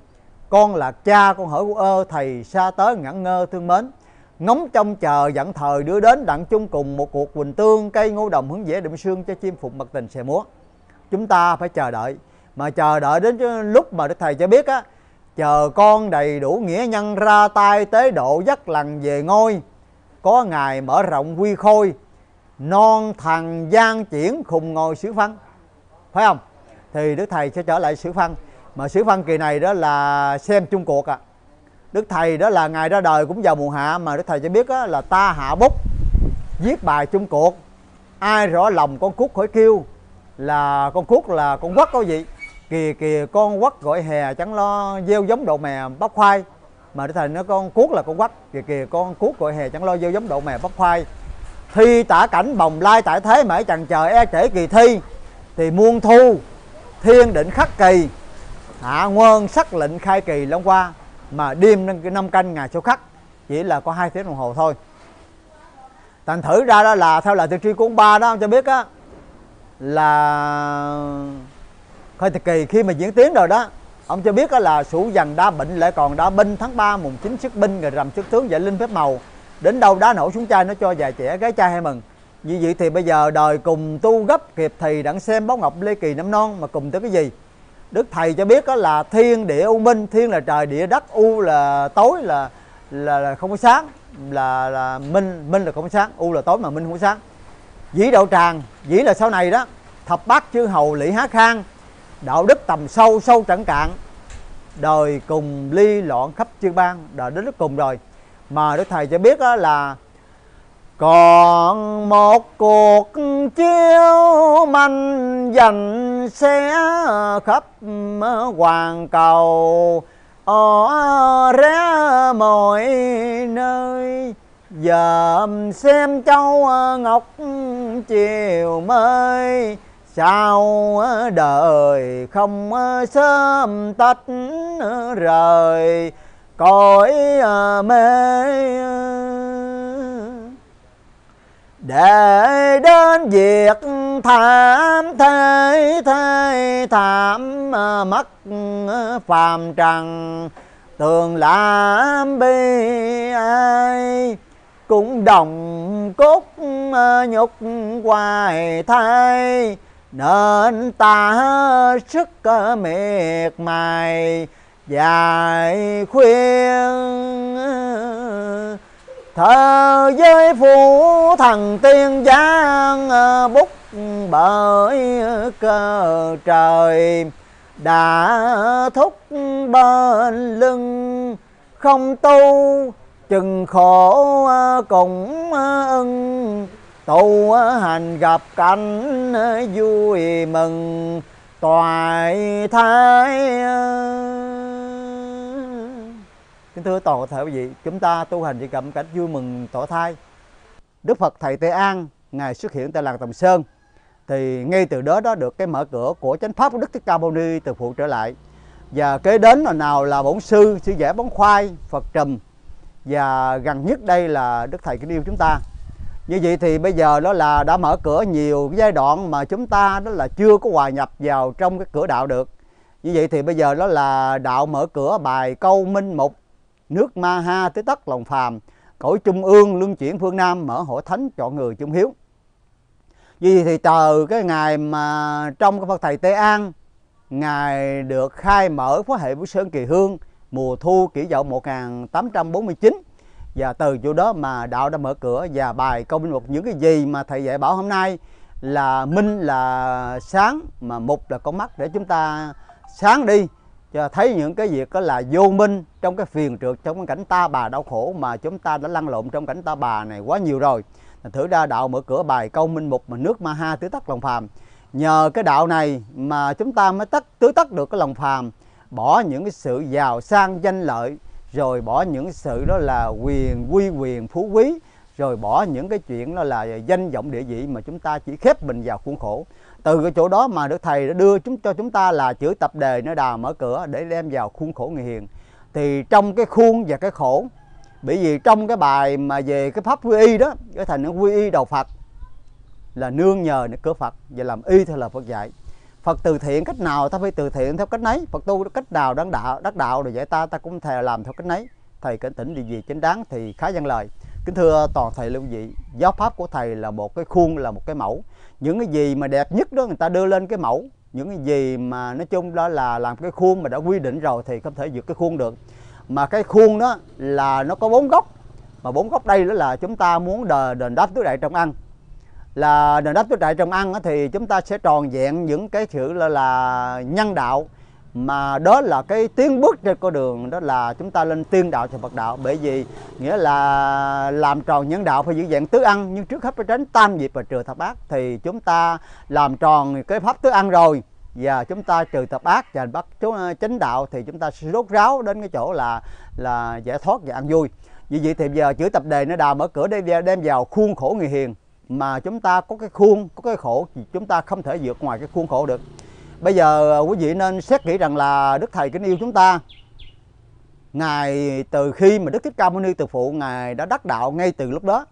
Con là cha con hỡi của ơ thầy xa tới ngẩn ngơ thương mến Ngóng trong chờ dặn thời đưa đến đặng chung cùng một cuộc quỳnh tương Cây ngô đồng hướng dễ đậm xương cho chim phục mật tình xè múa Chúng ta phải chờ đợi Mà chờ đợi đến lúc mà Đức Thầy cho biết á chờ con đầy đủ nghĩa nhân ra tay tế độ dắt lần về ngôi có ngài mở rộng quy khôi non thằng gian chuyển khùng ngồi xử phân phải không thì đức thầy sẽ trở lại xử phân mà xử phân kỳ này đó là xem chung cuộc à. đức thầy đó là ngài ra đời cũng vào mùa hạ mà đức thầy cho biết đó là ta hạ bút viết bài chung cuộc ai rõ lòng con cút khỏi kêu là con cút là con quất có gì kì kì con quất gọi hè chẳng lo gieo giống đậu mè bắp khoai mà đức thầy nói con cuốc là con quất kì kì con cuốc gọi hè chẳng lo gieo giống đậu mè bắp khoai thi tả cảnh bồng lai tại thế mãi chẳng chờ e trễ kỳ thi thì muôn thu thiên định khắc kỳ hạ nguồn sắc lệnh khai kỳ long qua mà đêm năm canh ngày số khắc chỉ là có hai tiếng đồng hồ thôi thành thử ra đó là theo lời từ tri cuốn ba đó ông cho biết á là Thôi thật kỳ khi mà diễn tiến rồi đó Ông cho biết đó là sủ dần đa bệnh lại còn đa binh tháng 3 mùng 9 sức binh người rằm sức tướng giải linh phép màu Đến đâu đá nổ xuống chai nó cho già trẻ gái trai hay mừng như vậy thì bây giờ đời cùng tu gấp kịp thì đặng xem báo ngọc Lê Kỳ năm non mà cùng tới cái gì Đức Thầy cho biết đó là thiên địa u minh, thiên là trời, địa đất, u là tối là là, là không có sáng, là là minh, minh là không có sáng, u là tối mà minh không có sáng. Dĩ đạo tràng, dĩ là sau này đó, thập bát chư hầu Lý Há Khang, đạo đức tầm sâu sâu trận cạn đời cùng ly loạn khắp chư ban đời đến lúc cùng rồi mà đức thầy cho biết đó là còn một cuộc chiếu manh dành sẽ khắp hoàn cầu ở ra mọi nơi dòm xem châu ngọc chiều mới sao đời không sớm tách rời cõi mê để đến việc thảm thế thế thảm mất phàm trần tường lãm bi ai cũng đồng cốt nhục hoài thay nên ta sức ờ, mệt mài dài khuyên thơ với phu thần tiên giang ờ, bút bởi ờ, cơ trời đã thúc bên lưng không tu chừng khổ cũng ưng tu hành gặp cảnh vui mừng toại thái kính thưa toàn thể quý vị chúng ta tu hành chỉ gặp cảnh vui mừng tỏ thai đức phật thầy tây an ngài xuất hiện tại làng tầm sơn thì ngay từ đó đó được cái mở cửa của chánh pháp của đức thích ca mâu ni từ phụ trở lại và kế đến là nào là bổn sư sư giả bóng khoai phật Trầm và gần nhất đây là đức thầy kính yêu chúng ta như vậy thì bây giờ đó là đã mở cửa nhiều giai đoạn mà chúng ta đó là chưa có hòa nhập vào trong cái cửa đạo được như vậy thì bây giờ đó là đạo mở cửa bài câu minh mục nước ma ha tới tất lòng phàm cõi trung ương luân chuyển phương nam mở hội thánh chọn người trung hiếu vì thì từ cái ngày mà trong cái Phật thầy Tây An Ngài được khai mở phó hệ Vũ Sơn Kỳ Hương mùa thu kỷ dậu 1849 và từ chỗ đó mà đạo đã mở cửa và bài câu minh mục những cái gì mà thầy dạy bảo hôm nay là minh là sáng mà mục là con mắt để chúng ta sáng đi cho thấy những cái việc đó là vô minh trong cái phiền trượt trong cái cảnh ta bà đau khổ mà chúng ta đã lăn lộn trong cảnh ta bà này quá nhiều rồi thử ra đạo mở cửa bài câu minh mục mà nước ma ha tứ tắc lòng phàm nhờ cái đạo này mà chúng ta mới tắt tứ tắc được cái lòng phàm bỏ những cái sự giàu sang danh lợi rồi bỏ những sự đó là quyền quy quyền phú quý rồi bỏ những cái chuyện đó là danh vọng địa vị mà chúng ta chỉ khép mình vào khuôn khổ từ cái chỗ đó mà đức thầy đã đưa chúng cho chúng ta là chữ tập đề nó đào mở cửa để đem vào khuôn khổ người hiền thì trong cái khuôn và cái khổ bởi vì trong cái bài mà về cái pháp quy y đó cái thành quy y đầu phật là nương nhờ để cửa phật và làm y theo lời phật dạy Phật từ thiện cách nào ta phải từ thiện theo cách nấy Phật tu cách nào đáng đạo đắc đạo rồi vậy ta ta cũng thề làm theo cách nấy thầy cảnh tỉnh điều gì chính đáng thì khá dân lời kính thưa toàn thầy lưu vị giáo pháp của thầy là một cái khuôn là một cái mẫu những cái gì mà đẹp nhất đó người ta đưa lên cái mẫu những cái gì mà nói chung đó là làm cái khuôn mà đã quy định rồi thì không thể vượt cái khuôn được mà cái khuôn đó là nó có bốn góc mà bốn góc đây đó là chúng ta muốn đền đáp tứ đại trong ăn là nền đất của trại trồng ăn thì chúng ta sẽ tròn vẹn những cái sự là, là nhân đạo mà đó là cái tiến bước trên con đường đó là chúng ta lên tiên đạo và Phật đạo bởi vì nghĩa là làm tròn nhân đạo phải giữ dạng tứ ăn nhưng trước hết phải tránh tam diệp và trừ thập ác thì chúng ta làm tròn cái pháp tứ ăn rồi và chúng ta trừ thập ác và bắt chánh đạo thì chúng ta sẽ rốt ráo đến cái chỗ là là giải thoát và ăn vui vì vậy thì giờ chữ tập đề nó đào mở cửa đem vào khuôn khổ người hiền mà chúng ta có cái khuôn có cái khổ thì chúng ta không thể vượt ngoài cái khuôn khổ được bây giờ ờ, quý vị nên xét nghĩ rằng là đức thầy kính yêu chúng ta ngài từ khi mà đức thích ca mâu ni từ phụ ngài đã đắc đạo ngay từ lúc đó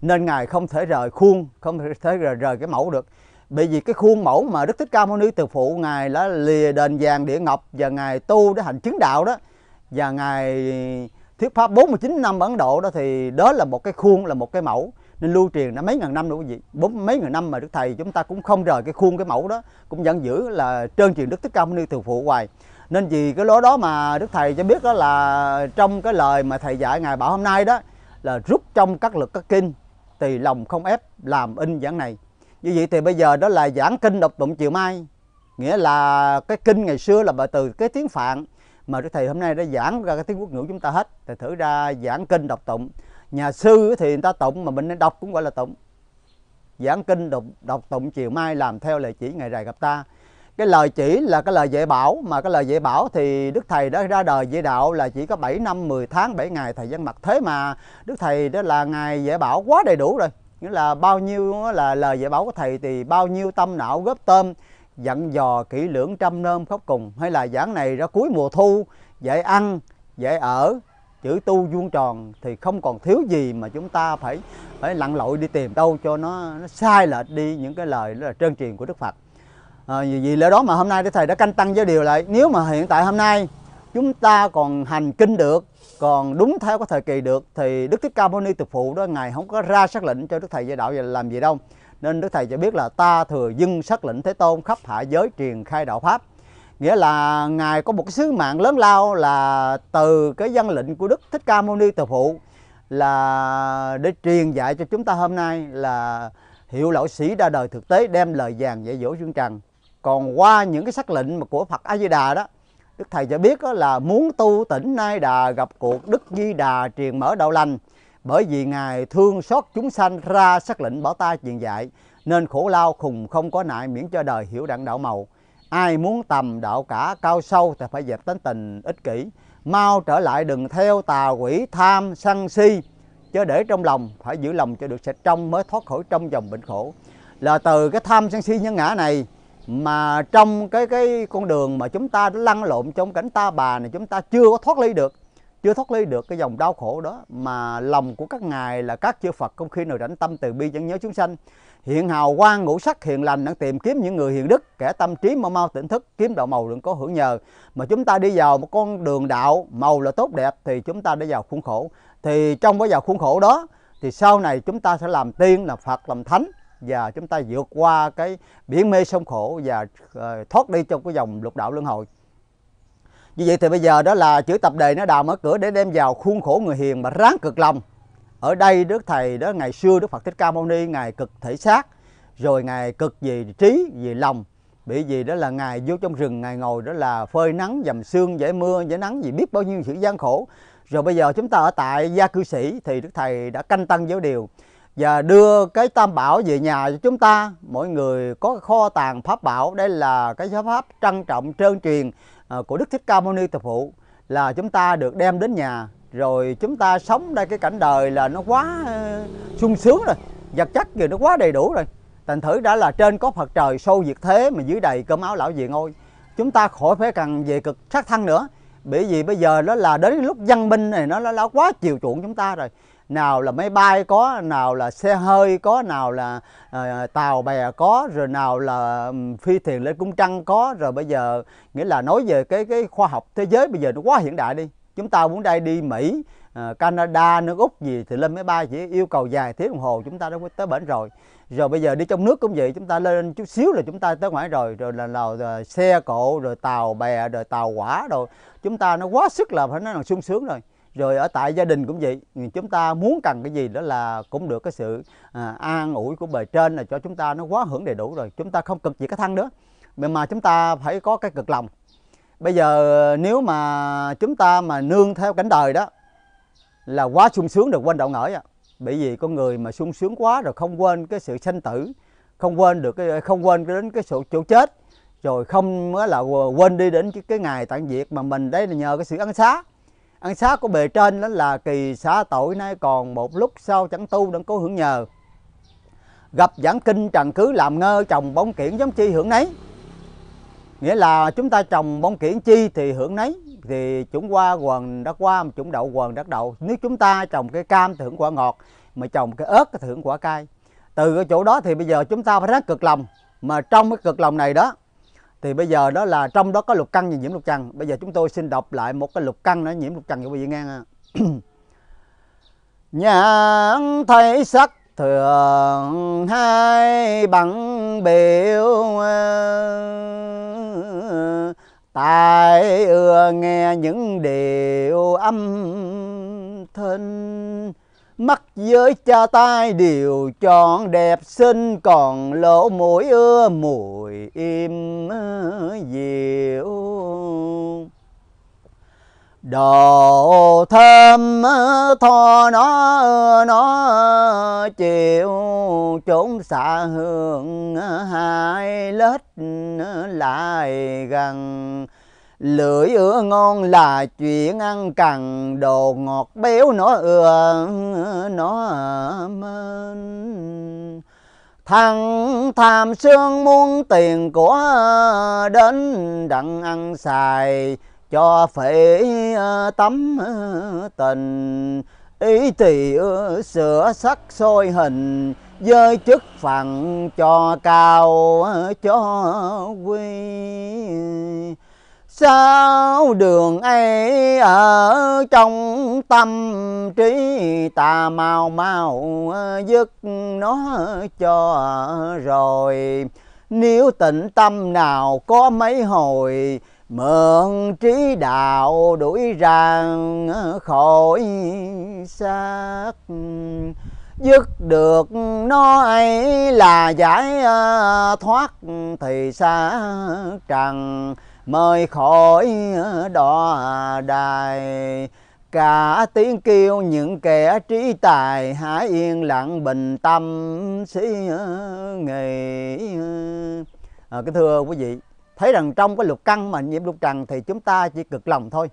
nên ngài không thể rời khuôn không thể rời, rời cái mẫu được bởi vì cái khuôn mẫu mà đức thích ca mâu ni từ phụ ngài đã lìa đền vàng địa ngọc và ngài tu để hành chứng đạo đó và ngài thuyết pháp 49 năm ở Ấn Độ đó thì đó là một cái khuôn là một cái mẫu nên lưu truyền đã mấy ngàn năm rồi quý vị bốn mấy ngàn năm mà đức thầy chúng ta cũng không rời cái khuôn cái mẫu đó cũng vẫn giữ là trơn truyền đức thích ca mâu ni từ phụ hoài nên vì cái lối đó mà đức thầy cho biết đó là trong cái lời mà thầy dạy ngài bảo hôm nay đó là rút trong các lực các kinh tùy lòng không ép làm in giảng này như vậy thì bây giờ đó là giảng kinh độc tụng chiều mai nghĩa là cái kinh ngày xưa là từ cái tiếng phạn mà đức thầy hôm nay đã giảng ra cái tiếng quốc ngữ chúng ta hết thì thử ra giảng kinh đọc tụng nhà sư thì người ta tụng mà mình đọc cũng gọi là tụng giảng kinh đọc, đọc tụng chiều mai làm theo lời chỉ ngày rày gặp ta cái lời chỉ là cái lời dạy bảo mà cái lời dạy bảo thì đức thầy đã ra đời dạy đạo là chỉ có 7 năm 10 tháng 7 ngày thời gian mặt thế mà đức thầy đó là ngài dạy bảo quá đầy đủ rồi nghĩa là bao nhiêu là lời dạy bảo của thầy thì bao nhiêu tâm não góp tôm dặn dò kỹ lưỡng trăm nơm khóc cùng hay là giảng này ra cuối mùa thu dạy ăn dạy ở chữ tu vuông tròn thì không còn thiếu gì mà chúng ta phải phải lặn lội đi tìm đâu cho nó, nó sai lệch đi những cái lời là trơn truyền của Đức Phật. À, vì, vì lẽ đó mà hôm nay Đức Thầy đã canh tăng với điều lại nếu mà hiện tại hôm nay chúng ta còn hành kinh được còn đúng theo cái thời kỳ được thì Đức Thích Ca Mâu Ni Thực Phụ đó Ngài không có ra xác lệnh cho Đức Thầy dạy đạo và làm gì đâu nên Đức Thầy cho biết là ta thừa dưng xác lệnh Thế Tôn khắp hạ giới truyền khai đạo Pháp nghĩa là ngài có một cái sứ mạng lớn lao là từ cái dân lệnh của đức thích ca mâu ni từ phụ là để truyền dạy cho chúng ta hôm nay là hiệu lão sĩ ra đời thực tế đem lời vàng dạy dỗ dương trần còn qua những cái sắc lệnh mà của phật a di đà đó đức thầy cho biết đó là muốn tu tỉnh nay đà gặp cuộc đức di đà truyền mở đạo lành bởi vì ngài thương xót chúng sanh ra sắc lệnh bỏ ta truyền dạy nên khổ lao khùng không có nại miễn cho đời hiểu đặng đạo màu ai muốn tầm đạo cả cao sâu thì phải dẹp tánh tình ích kỷ mau trở lại đừng theo tà quỷ tham sân si chớ để trong lòng phải giữ lòng cho được sạch trong mới thoát khỏi trong dòng bệnh khổ là từ cái tham sân si nhân ngã này mà trong cái cái con đường mà chúng ta đã lăn lộn trong cảnh ta bà này chúng ta chưa có thoát ly được chưa thoát ly được cái dòng đau khổ đó mà lòng của các ngài là các chư Phật không khi nào rảnh tâm từ bi chẳng nhớ chúng sanh hiện hào quang ngũ sắc hiện lành đang tìm kiếm những người hiền đức kẻ tâm trí mau mau tỉnh thức kiếm đạo màu đừng có hưởng nhờ mà chúng ta đi vào một con đường đạo màu là tốt đẹp thì chúng ta đã vào khuôn khổ thì trong cái vào khuôn khổ đó thì sau này chúng ta sẽ làm tiên làm phật làm thánh và chúng ta vượt qua cái biển mê sông khổ và ờ, thoát đi trong cái dòng lục đạo luân hồi như vậy thì bây giờ đó là chữ tập đề nó đào mở cửa để đem vào khuôn khổ người hiền mà ráng cực lòng ở đây đức thầy đó ngày xưa đức phật thích ca mâu ni ngài cực thể xác rồi ngài cực gì trí gì lòng bởi vì đó là ngài vô trong rừng ngài ngồi đó là phơi nắng dầm sương dễ mưa dễ nắng gì biết bao nhiêu sự gian khổ rồi bây giờ chúng ta ở tại gia cư sĩ thì đức thầy đã canh tăng giáo điều và đưa cái tam bảo về nhà cho chúng ta mỗi người có kho tàng pháp bảo đây là cái giáo pháp trân trọng trơn truyền à, của đức thích ca mâu ni tập phụ là chúng ta được đem đến nhà rồi chúng ta sống đây cái cảnh đời là nó quá ờ, sung sướng rồi vật chất rồi nó quá đầy đủ rồi thành thử đã là trên có phật trời sâu diệt thế mà dưới đầy cơm áo lão về ngôi chúng ta khỏi phải cần về cực sát thân nữa bởi vì bây giờ nó là đến lúc văn minh này nó đã quá chiều chuộng chúng ta rồi nào là máy bay có nào là xe hơi có nào là uh, tàu bè có rồi nào là um, phi thuyền lên cung trăng có rồi bây giờ nghĩa là nói về cái cái khoa học thế giới bây giờ nó quá hiện đại đi chúng ta muốn đây đi Mỹ ờ, Canada, nước Úc gì thì lên máy bay chỉ yêu cầu dài tiếng đồng hồ chúng ta đã tới bển rồi. Rồi bây giờ đi trong nước cũng vậy, chúng ta lên chút xíu là chúng ta tới ngoài rồi, rồi là, là, là xe cộ, rồi tàu bè, rồi tàu quả rồi. Chúng ta nó quá sức là phải nói là sung sướng rồi. Rồi ở tại gia đình cũng vậy, chúng ta muốn cần cái gì đó là cũng được cái sự à, an ủi của bề trên là cho chúng ta nó quá hưởng đầy đủ rồi. Chúng ta không cực gì cái thân nữa. Mà, mà chúng ta phải có cái cực lòng bây giờ nếu mà chúng ta mà nương theo cảnh đời đó là quá sung sướng được quên đạo ngỡ à. bởi vì con người mà sung sướng quá rồi không quên cái sự sanh tử không quên được cái, không quên đến cái sự chỗ chết rồi không mới là quên đi đến cái, cái ngày tận diệt mà mình đấy là nhờ cái sự ăn xá ăn xá của bề trên đó là kỳ xá tội nay còn một lúc sau chẳng tu đừng cố hưởng nhờ gặp giảng kinh trần cứ làm ngơ chồng bóng kiển giống chi hưởng nấy nghĩa là chúng ta trồng bông kiển chi thì hưởng nấy thì chúng qua quần đất qua mà chúng đậu quần đất đậu nếu chúng ta trồng cây cam thì hưởng quả ngọt mà trồng cây ớt thì hưởng quả cay từ cái chỗ đó thì bây giờ chúng ta phải rất cực lòng mà trong cái cực lòng này đó thì bây giờ đó là trong đó có lục căng và nhiễm lục trần. bây giờ chúng tôi xin đọc lại một cái lục căng nó nhiễm lục trần cho quý vị nghe ha [CLEARS THROAT] nhãn thấy sắc thường hai bằng biểu tại ưa nghe những điều âm thanh mắt với cha tai đều chọn đẹp xinh còn lỗ mũi ưa mùi im dịu đồ thơm tho nó nó chiều trốn xa hương hai lết lại gần lưỡi ưa ngon là chuyện ăn cằn đồ ngọt béo nó ưa nó mến thằng tham sương muốn tiền của đến đặng ăn xài cho phải tấm tình ý thì sửa sắc soi hình với chức phận cho cao cho quy sao đường ấy ở trong tâm trí ta mau mau dứt nó cho rồi nếu tịnh tâm nào có mấy hồi mượn trí đạo đuổi ràng khỏi xác dứt được nó ấy là giải à, thoát thì xa trần mời khỏi à, đọa đài cả tiếng kêu những kẻ trí tài hãy yên lặng bình tâm suy nghĩ à, cái à. ờ, thưa quý vị thấy rằng trong cái luật căn mà nhiễm lục trần thì chúng ta chỉ cực lòng thôi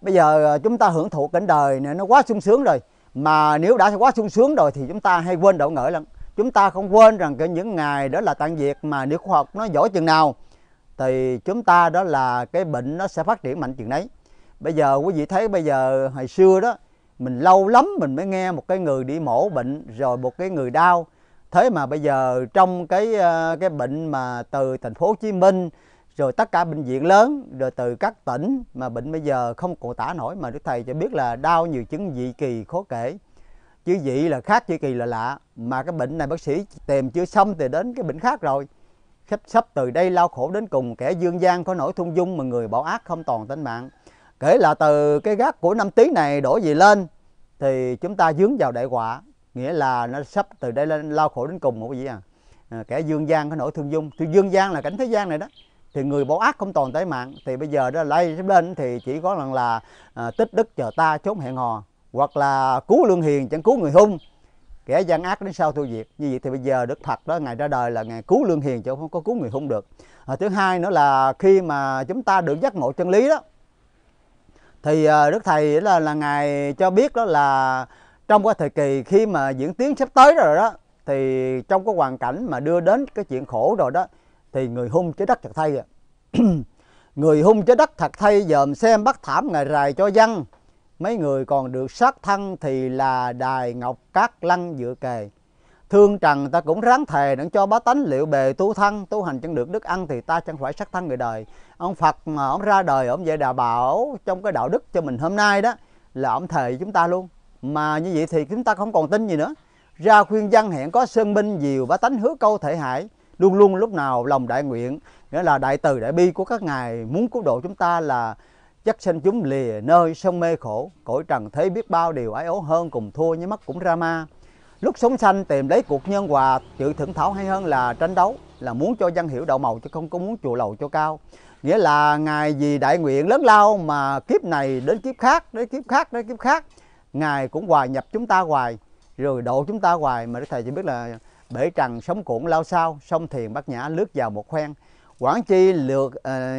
bây giờ ờ, chúng ta hưởng thụ cảnh đời này nó quá sung sướng rồi mà nếu đã quá sung sướng rồi thì chúng ta hay quên đậu ngỡ lắm chúng ta không quên rằng cái những ngày đó là tạng diệt mà nếu khoa học nó giỏi chừng nào thì chúng ta đó là cái bệnh nó sẽ phát triển mạnh chừng đấy bây giờ quý vị thấy bây giờ hồi xưa đó mình lâu lắm mình mới nghe một cái người đi mổ bệnh rồi một cái người đau thế mà bây giờ trong cái ờ, cái bệnh mà từ thành phố Hồ Chí Minh rồi tất cả bệnh viện lớn rồi từ các tỉnh mà bệnh bây giờ không cổ tả nổi mà đức thầy cho biết là đau nhiều chứng dị kỳ khó kể chứ dị là khác chứ kỳ là lạ mà cái bệnh này bác sĩ tìm chưa xong thì đến cái bệnh khác rồi sắp sắp từ đây lao khổ đến cùng kẻ dương gian có nỗi thung dung mà người bảo ác không toàn tính mạng kể là từ cái gác của năm tiếng này đổ gì lên thì chúng ta dướng vào đại quả nghĩa là nó sắp từ đây lên lao khổ đến cùng một vị à. à kẻ dương gian có nỗi thương dung thì dương gian là cảnh thế gian này đó thì người bỏ ác không toàn tới mạng thì bây giờ đó lấy lên thì chỉ có lần là à, tích đức chờ ta chốn hẹn hò hoặc là cứu lương hiền chẳng cứu người hung kẻ gian ác đến sau thu diệt như vậy thì bây giờ đức phật đó ngày ra đời là ngày cứu lương hiền chứ không có cứu người hung được à, thứ hai nữa là khi mà chúng ta được giác ngộ chân lý đó thì à, đức thầy là là ngài cho biết đó là trong cái thời kỳ khi mà diễn tiến sắp tới rồi đó thì trong cái hoàn cảnh mà đưa đến cái chuyện khổ rồi đó thì người hung chế đất thật thay à. [CLEARS THROAT] người hung chế đất thật thay dòm xem bắt thảm ngày rài cho dân mấy người còn được sát thân thì là đài ngọc cát lăng dựa kề thương trần ta cũng ráng thề để cho bá tánh liệu bề tu thân tu hành chẳng được đức ăn thì ta chẳng phải sát thân người đời ông phật mà ông ra đời ông dạy đà bảo trong cái đạo đức cho mình hôm nay đó là ông thề chúng ta luôn mà như vậy thì chúng ta không còn tin gì nữa ra khuyên dân hẹn có sơn minh diều bá tánh hứa câu thể hại luôn luôn lúc nào lòng đại nguyện nghĩa là đại từ đại bi của các ngài muốn cứu độ chúng ta là chắc sanh chúng lìa nơi sông mê khổ cõi trần thế biết bao điều ái ố hơn cùng thua như mắt cũng rama lúc sống sanh tìm lấy cuộc nhân hòa chữ thưởng thảo hay hơn là tranh đấu là muốn cho dân hiểu đạo màu chứ không có muốn chùa lầu cho cao nghĩa là ngài vì đại nguyện lớn lao mà kiếp này đến kiếp khác đến kiếp khác đến kiếp khác ngài cũng hòa nhập chúng ta hoài rồi độ chúng ta hoài mà đức thầy chỉ biết là bể trần sóng cuộn lao sao sông thiền bát nhã lướt vào một khoen Quảng Chi lược uh, ờ,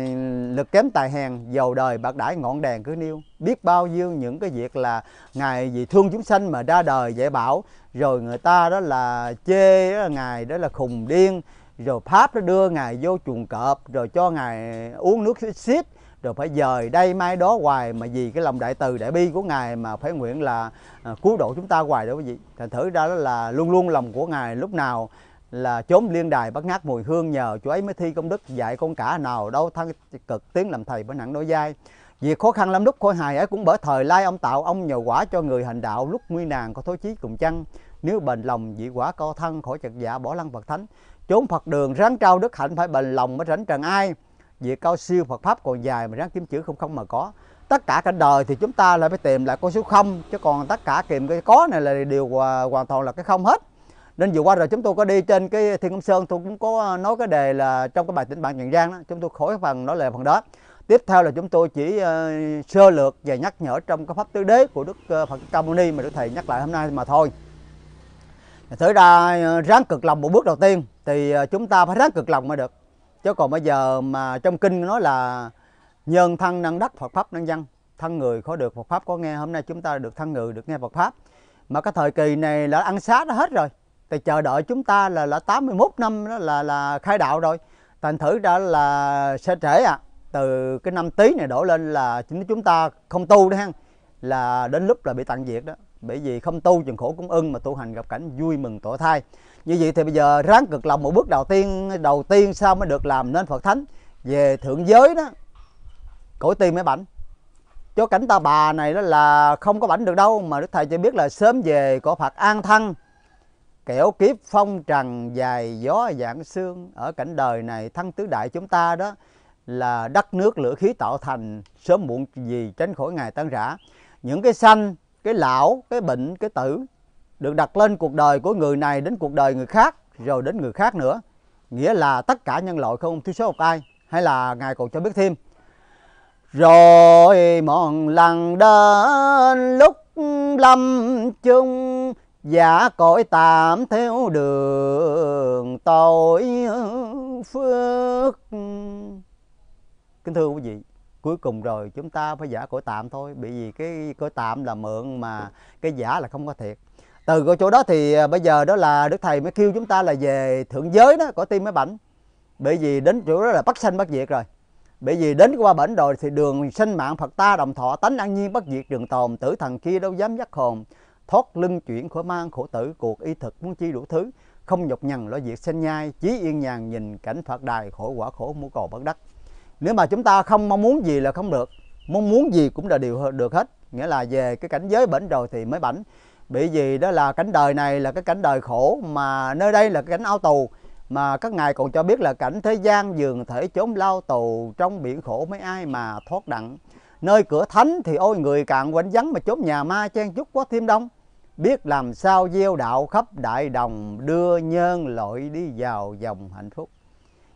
lực kém tài hèn giàu đời bạc đãi ngọn đèn cứ niêu biết bao nhiêu những cái việc là ngài vì thương chúng sanh mà ra đời dạy bảo rồi người ta đó là chê đó là ngài đó là khùng điên rồi pháp nó đưa ngài vô chuồng cọp rồi cho ngài uống nước xít rồi phải dời đây mai đó hoài mà vì cái lòng đại từ đại bi của ngài mà phải nguyện là à, cứu độ chúng ta hoài đó quý vị thành thử ra đó là luôn luôn lòng của ngài lúc nào là chốn liên đài bắt ngát mùi hương nhờ chú ấy mới thi công đức dạy con cả nào đâu thân cực tiếng làm thầy bởi nặng đôi vai Việc khó khăn lắm lúc khôi hài ấy cũng bởi thời lai ông tạo ông nhờ quả cho người hành đạo lúc nguy nàng có thối chí cùng chăng. Nếu bền lòng dị quả co thân khỏi chật dạ bỏ lăng Phật Thánh. Chốn Phật đường ráng trao đức hạnh phải bền lòng mới rảnh trần ai việc cao siêu Phật Pháp còn dài mà ráng kiếm chữ không không mà có tất cả cả đời thì chúng ta lại phải tìm lại con số không chứ còn tất cả kìm cái có này là điều hoàn toàn là cái không hết nên vừa qua rồi chúng tôi có đi trên cái thiên công sơn tôi cũng có nói cái đề là trong cái bài tỉnh bạn nhận giang đó chúng tôi khỏi phần nói là phần đó tiếp theo là chúng tôi chỉ uh, sơ lược và nhắc nhở trong cái pháp tứ đế của đức uh, phật ca mâu ni mà đức thầy nhắc lại hôm nay mà thôi thế ra uh, ráng cực lòng một bước đầu tiên thì uh, chúng ta phải ráng cực lòng mới được chứ còn bây giờ mà trong kinh nói là nhân thân năng đắc Phật pháp năng dân thân người khó được Phật pháp có nghe hôm nay chúng ta được thân người được nghe Phật pháp mà cái thời kỳ này là ăn xá đã hết rồi thì chờ đợi chúng ta là là 81 năm đó là là khai đạo rồi thành thử ra là sẽ trễ à từ cái năm tí này đổ lên là chính chúng ta không tu đó ha là đến lúc là bị tặng diệt đó bởi vì không tu chừng khổ cũng ưng mà tu hành gặp cảnh vui mừng tổ thai như vậy thì bây giờ ráng cực lòng một bước đầu tiên đầu tiên sao mới được làm nên phật thánh về thượng giới đó cổ tiên mới bảnh chỗ cảnh ta bà này đó là không có bảnh được đâu mà đức thầy cho biết là sớm về của phật an thân kẻo kiếp phong trần dài gió dạng xương ở cảnh đời này thân tứ đại chúng ta đó là đất nước lửa khí tạo thành sớm muộn gì tránh khỏi ngày tan rã những cái sanh cái lão cái bệnh cái tử được đặt lên cuộc đời của người này đến cuộc đời người khác rồi đến người khác nữa nghĩa là tất cả nhân loại không thiếu số một ai hay là ngài còn cho biết thêm rồi mòn lần đến lúc lâm chung giả cõi tạm theo đường tội phước kính thưa quý vị cuối cùng rồi chúng ta phải giả cõi tạm thôi bởi vì cái cõi tạm là mượn mà cái giả là không có thiệt từ cái chỗ đó thì à, bây giờ đó là đức thầy mới kêu chúng ta là về thượng giới đó có tim mới bảnh bởi vì đến chỗ đó là bắt sanh bắt diệt rồi bởi vì đến qua bảnh rồi thì đường sinh mạng phật ta đồng thọ tánh an nhiên bất diệt trường tồn tử thần kia đâu dám dắt hồn thoát lưng chuyển khỏi mang khổ tử cuộc y thực muốn chi đủ thứ không nhọc nhằn lo việc sinh nhai chí yên nhàn nhìn cảnh phật đài khổ quả khổ mũ cầu bất đắc nếu mà chúng ta không mong muốn gì là không được mong muốn gì cũng là điều được hết nghĩa là về cái cảnh giới bảnh rồi thì mới bảnh bởi vì đó là cảnh đời này là cái cảnh đời khổ mà nơi đây là cái cảnh ao tù mà các ngài còn cho biết là cảnh thế gian dường thể chốn lao tù trong biển khổ mấy ai mà thoát đặng nơi cửa thánh thì ôi người cạn quanh vắng mà chốn nhà ma chen chúc quá thêm đông biết làm sao gieo đạo khắp đại đồng đưa nhân loại đi vào dòng hạnh phúc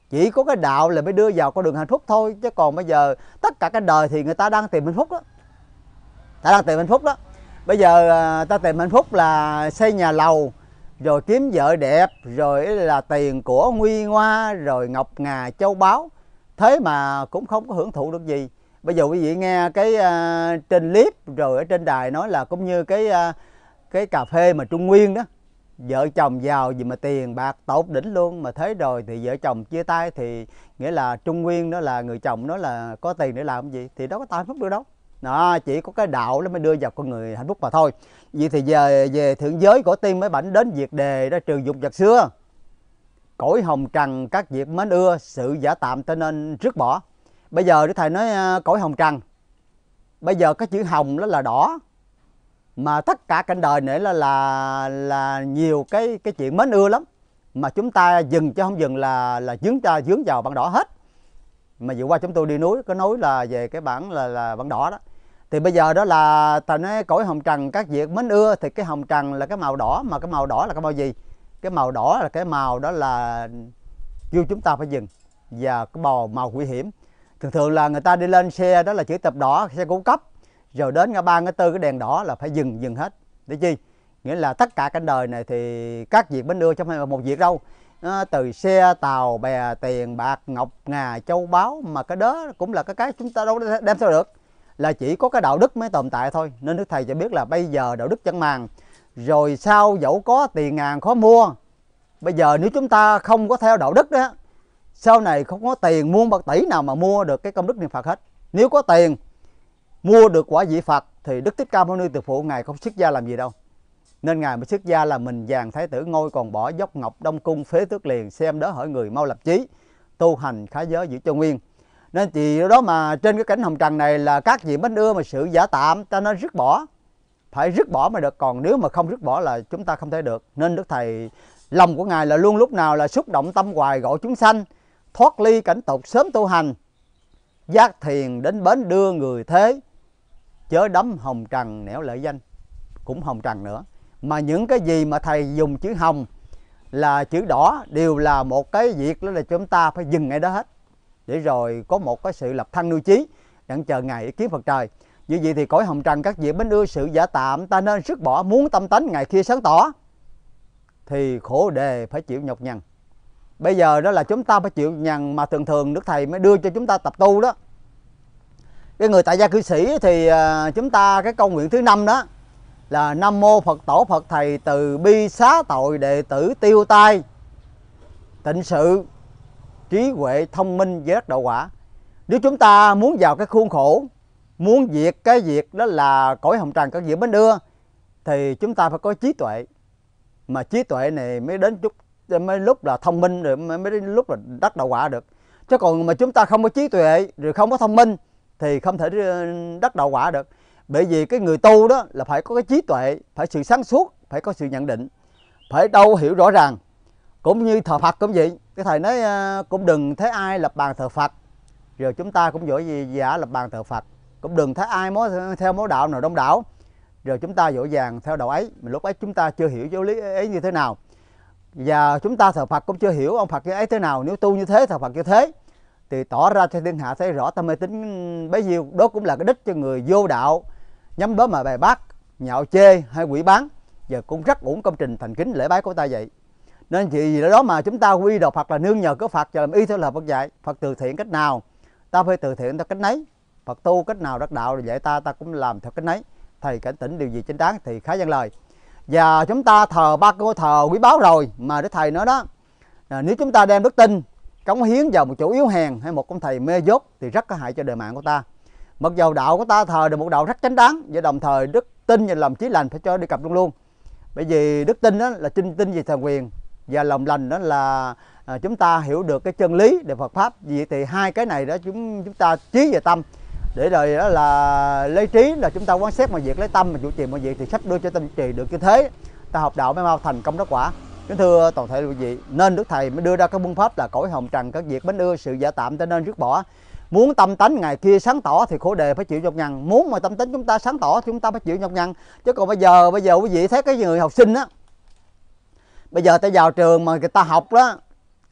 chỉ có cái đạo là mới đưa vào con đường hạnh phúc thôi chứ còn bây giờ tất cả cái đời thì người ta đang tìm hạnh phúc đó ta đang tìm hạnh phúc đó bây giờ à, ta tìm hạnh phúc là xây nhà lầu rồi kiếm vợ đẹp rồi là tiền của nguy ngoa rồi ngọc ngà châu báu thế mà cũng không có hưởng thụ được gì bây giờ quý vị nghe cái uh, trên clip rồi ở trên đài nói là cũng như cái uh, cái cà phê mà trung nguyên đó vợ chồng giàu gì mà tiền bạc tột đỉnh luôn mà thế rồi thì vợ chồng chia tay thì nghĩa là trung nguyên đó là người chồng đó là có tiền để làm gì thì đâu có tài phúc được đâu đó, chỉ có cái đạo nó mới đưa vào con người hạnh phúc mà thôi vậy thì giờ về thượng giới của tiên mới bảnh đến việc đề ra trừ dục vật xưa cõi hồng trần các việc mến ưa sự giả tạm cho nên rứt bỏ bây giờ đức thầy nói à, cõi hồng trần bây giờ cái chữ hồng đó là đỏ mà tất cả cảnh đời nữa là là là nhiều cái cái chuyện mến ưa lắm mà chúng ta dừng cho không dừng là là dướng ta dướng vào bản đỏ hết mà vừa qua chúng tôi đi núi có nói là về cái bản là là bản đỏ đó thì bây giờ đó là ta nói cõi hồng trần các việc mến ưa thì cái hồng trần là cái màu đỏ mà cái màu đỏ là cái màu gì cái màu đỏ là cái màu đó là kêu chúng ta phải dừng và cái bò màu nguy hiểm thường thường là người ta đi lên xe đó là chữ tập đỏ xe cung cấp rồi đến ngã ba ngã tư cái đèn đỏ là phải dừng dừng hết để chi nghĩa là tất cả cái đời này thì các việc bến đưa trong phải một việc đâu à, từ xe tàu bè tiền bạc ngọc ngà châu báu mà cái đó cũng là cái cái chúng ta đâu đem theo được là chỉ có cái đạo đức mới tồn tại thôi nên đức thầy cho biết là bây giờ đạo đức chẳng màng rồi sau dẫu có tiền ngàn khó mua bây giờ nếu chúng ta không có theo đạo đức đó sau này không có tiền mua bạc tỷ nào mà mua được cái công đức niệm phật hết nếu có tiền mua được quả vị phật thì đức thích ca mâu ni từ phụ ngài không xuất gia làm gì đâu nên ngài mới xuất gia là mình vàng thái tử ngôi còn bỏ dốc ngọc đông cung phế tước liền xem đỡ hỏi người mau lập chí tu hành khá giới giữ cho nguyên nên thì đó mà trên cái cảnh hồng trần này là các vị bánh đưa mà sự giả tạm cho nên rứt bỏ phải rứt bỏ mới được còn nếu mà không rứt bỏ là chúng ta không thể được nên đức thầy lòng của ngài là luôn lúc nào là xúc động tâm hoài gọi chúng sanh thoát ly cảnh tục sớm tu hành giác thiền đến bến đưa người thế chớ đấm hồng trần nẻo lợi danh cũng hồng trần nữa mà những cái gì mà thầy dùng chữ hồng là chữ đỏ đều là một cái việc đó là chúng ta phải dừng ngay đó hết để rồi có một cái sự lập thân nuôi trí, đang chờ ngày ý kiến Phật trời như vậy thì cõi hồng trần các vị bến đưa sự giả tạm ta nên sức bỏ muốn tâm tánh ngày kia sáng tỏ thì khổ đề phải chịu nhọc nhằn bây giờ đó là chúng ta phải chịu nhằn mà thường thường đức thầy mới đưa cho chúng ta tập tu đó cái người tại gia cư sĩ thì à, chúng ta cái công nguyện thứ năm đó là nam mô phật tổ phật thầy từ bi xá tội đệ tử tiêu tai tịnh sự trí huệ thông minh với đắc đạo quả nếu chúng ta muốn vào cái khuôn khổ muốn diệt cái việc đó là cõi hồng trần các diễm bến đưa thì chúng ta phải có trí tuệ mà trí tuệ này mới đến chút mới lúc là thông minh rồi mới đến lúc là đắc đạo quả được chứ còn mà chúng ta không có trí tuệ rồi không có thông minh thì không thể đắc ờ, đạo quả được bởi vì cái người tu đó là phải có cái trí tuệ phải sự sáng suốt phải có sự nhận định phải đâu hiểu rõ ràng cũng như thờ phật cũng vậy cái thầy nói à, cũng đừng thấy ai lập bàn thờ phật rồi chúng ta cũng dỗ gì giả lập bàn thờ phật cũng đừng thấy ai mối theo mối đạo nào đông đảo rồi chúng ta dỗ dàng theo đạo ấy mà lúc ấy chúng ta chưa hiểu giáo lý ấy như thế nào và chúng ta thờ phật cũng chưa hiểu ông phật như ấy thế nào nếu tu như thế thờ phật như thế thì tỏ ra cho thiên hạ thấy rõ tâm mê tín bấy nhiêu đó cũng là cái đích cho người vô đạo nhắm đó mà bài bác nhạo chê hay quỷ bán giờ cũng rất uổng công trình thành kính lễ bái của ta vậy nên chỉ vì đó mà chúng ta quy đạo Phật là nương nhờ có Phật và làm y theo lời Phật dạy Phật từ thiện cách nào ta phải từ thiện ta cách nấy Phật tu cách nào đắc đạo thì dạy ta ta cũng làm theo cách nấy thầy cảnh tỉnh điều gì chính đáng thì khá dân lời và chúng ta thờ ba cô thờ quý báo rồi mà đức thầy nói đó à, nếu chúng ta đem đức tin cống hiến vào một chỗ yếu hèn hay một ông thầy mê dốt thì rất có hại cho đời mạng của ta mặc dầu đạo của ta thờ được một đạo rất chánh đáng và đồng thời đức tin và lòng chí lành phải cho đi cặp luôn luôn bởi vì đức tin đó là tin tin về thần quyền và lòng lành đó là à, chúng ta hiểu được cái chân lý để Phật pháp vì thì hai cái này đó chúng chúng ta trí về tâm để rồi đó là lấy trí là chúng ta quán xét mọi việc lấy tâm mà chủ trì mọi việc thì sách đưa cho tâm trì được như thế ta học đạo mới mau thành công đó quả kính thưa toàn thể quý vị nên đức thầy mới đưa ra cái phương pháp là cõi hồng trần các việc bánh ưa sự giả tạm ta nên rước bỏ muốn tâm tánh ngày kia sáng tỏ thì khổ đề phải chịu nhọc nhằn muốn mà tâm tánh chúng ta sáng tỏ thì chúng ta phải chịu nhọc nhằn chứ còn bây giờ bây giờ quý vị thấy cái người học sinh á bây giờ ta vào trường mà người ta học đó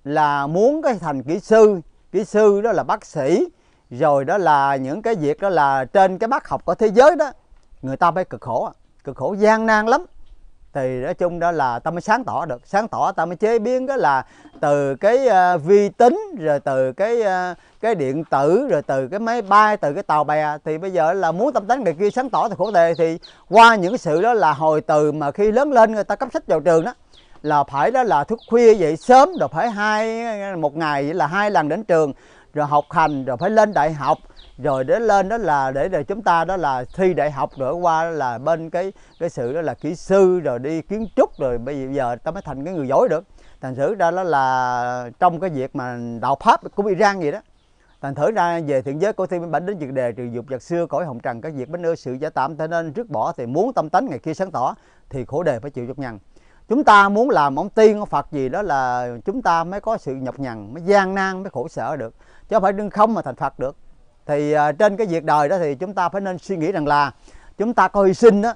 là muốn cái thành kỹ sư kỹ sư đó là bác sĩ rồi đó là những cái việc đó là trên cái bác học của thế giới đó người ta phải cực khổ cực khổ gian nan lắm thì nói chung đó là ta mới sáng tỏ được sáng tỏ ta mới chế biến cái là từ cái uh, vi tính rồi từ cái uh, cái điện tử rồi từ cái máy bay từ cái tàu bè thì bây giờ là muốn tâm tánh người kia sáng tỏ thì khổ đề thì qua những sự đó là hồi từ mà khi lớn lên người ta cấp sách vào trường đó là phải đó là thức khuya dậy sớm rồi phải hai một ngày là hai lần đến trường rồi học hành rồi phải lên đại học rồi để lên đó là để rồi chúng ta đó là thi đại học rồi qua là bên cái cái sự đó là kỹ sư rồi đi kiến trúc rồi bây giờ ta mới thành cái người giỏi được thành thử ra đó là trong cái việc mà đạo pháp của Iran vậy đó thành thử ra về thượng giới của thiên bản đến việc đề trừ dục vật xưa cõi hồng trần các việc bánh ơi sự giả tạm thế nên rước bỏ thì muốn tâm tánh ngày kia sáng tỏ thì khổ đề phải chịu dục nhằn chúng ta muốn làm ông tiên ông phật gì đó là chúng ta mới có sự nhọc nhằn mới gian nan mới khổ sở được chứ phải đương không mà thành phật được thì à, trên cái việc đời đó thì chúng ta phải nên suy nghĩ rằng là chúng ta có hy sinh đó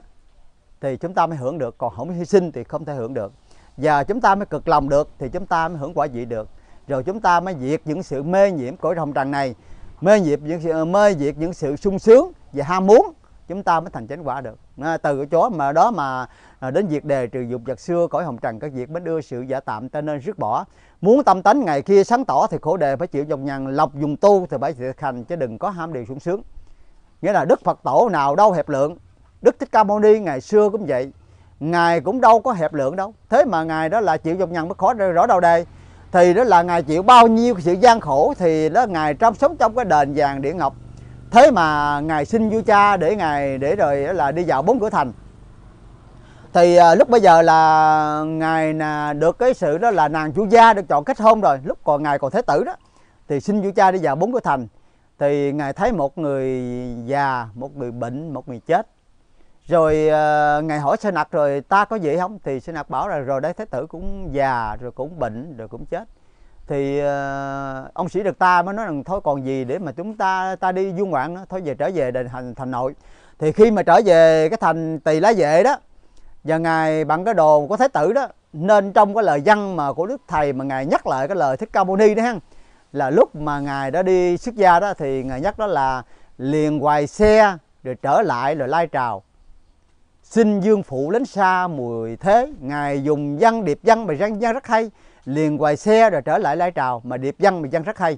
thì chúng ta mới hưởng được còn không hy sinh thì không thể hưởng được và chúng ta mới cực lòng được thì chúng ta mới hưởng quả vị được rồi chúng ta mới diệt những sự mê nhiễm của hồng trần này mê diệt những sự mê diệt những sự sung sướng và ham muốn chúng ta mới thành chánh quả được À, từ cái chỗ mà đó mà à, đến việc đề trừ dục vật xưa cõi hồng trần các việc mới đưa sự giả tạm ta nên rước bỏ muốn tâm tánh ngày kia sáng tỏ thì khổ đề phải chịu dòng nhằn lọc dùng tu thì phải thiệt hành chứ đừng có ham điều sung sướng nghĩa là đức phật tổ nào đâu hẹp lượng đức thích ca mâu ni ngày xưa cũng vậy ngài cũng đâu có hẹp lượng đâu thế mà ngài đó là chịu dòng nhằn bất khó rõ đâu đây thì đó là ngài chịu bao nhiêu sự gian khổ thì đó ngài trong sống trong cái đền vàng địa ngọc thế mà ngài xin vua cha để ngài để rồi là đi vào bốn cửa thành thì à, lúc bây giờ là ngài là được cái sự đó là nàng chúa gia được chọn kết hôn rồi lúc còn ngài còn thế tử đó thì xin vua cha đi vào bốn cửa thành thì ngài thấy một người già một người bệnh một người chết rồi à, ngài hỏi sê nặc rồi ta có gì không thì sê nặc bảo là rồi đây thế tử cũng già rồi cũng bệnh rồi cũng chết thì uh, ông sĩ được ta mới nói rằng thôi còn gì để mà chúng ta ta đi du ngoạn nữa thôi về trở về đền thành thành nội thì khi mà trở về cái thành tỳ lá vệ đó và ngài bằng cái đồ của thái tử đó nên trong cái lời văn mà của đức thầy mà ngài nhắc lại cái lời thích ca mâu ni đó ha là lúc mà ngài đã đi xuất gia đó thì ngài nhắc đó là liền hoài xe rồi trở lại rồi lai trào xin dương phụ đến xa mùi thế ngài dùng văn điệp văn mà răng văn rất hay liền quay xe rồi trở lại lai trào mà điệp văn mà văn rất hay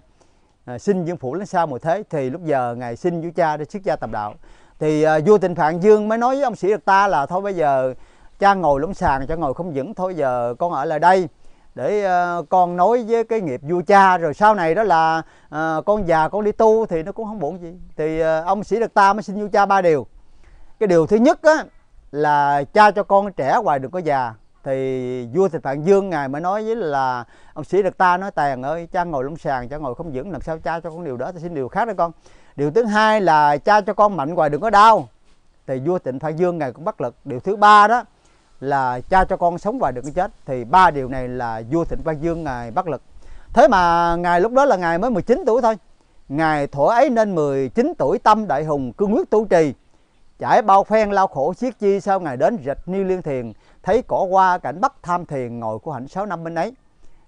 à, xin dương phủ lên sao một thế thì lúc giờ ngài xin vua cha để xuất gia tầm đạo thì à, vua tịnh phạn dương mới nói với ông sĩ được ta là thôi bây giờ cha ngồi lũng sàng cho ngồi không vững thôi giờ con ở lại đây để uh, con nói với cái nghiệp vua cha rồi sau này đó là uh, con già con đi tu thì nó cũng không buồn gì thì uh, ông sĩ được ta mới xin vua cha ba điều cái điều thứ nhất á, là cha cho con trẻ hoài đừng có già thì vua thì tạng dương ngài mới nói với là ông sĩ được ta nói tàn ơi cha ngồi lông sàng cha ngồi không dưỡng làm sao cha cho con điều đó thì xin điều khác đó con điều thứ hai là cha cho con mạnh hoài đừng có đau thì vua tịnh phản dương ngài cũng bất lực điều thứ ba đó là cha cho con sống và đừng có chết thì ba điều này là vua thịnh quang dương ngài bất lực thế mà ngài lúc đó là ngài mới 19 tuổi thôi ngài thổ ấy nên 19 tuổi tâm đại hùng cương quyết tu trì trải bao phen lao khổ siết chi sau ngài đến rạch niêu liên thiền thấy cỏ qua cảnh bắc tham thiền ngồi của hạnh sáu năm bên ấy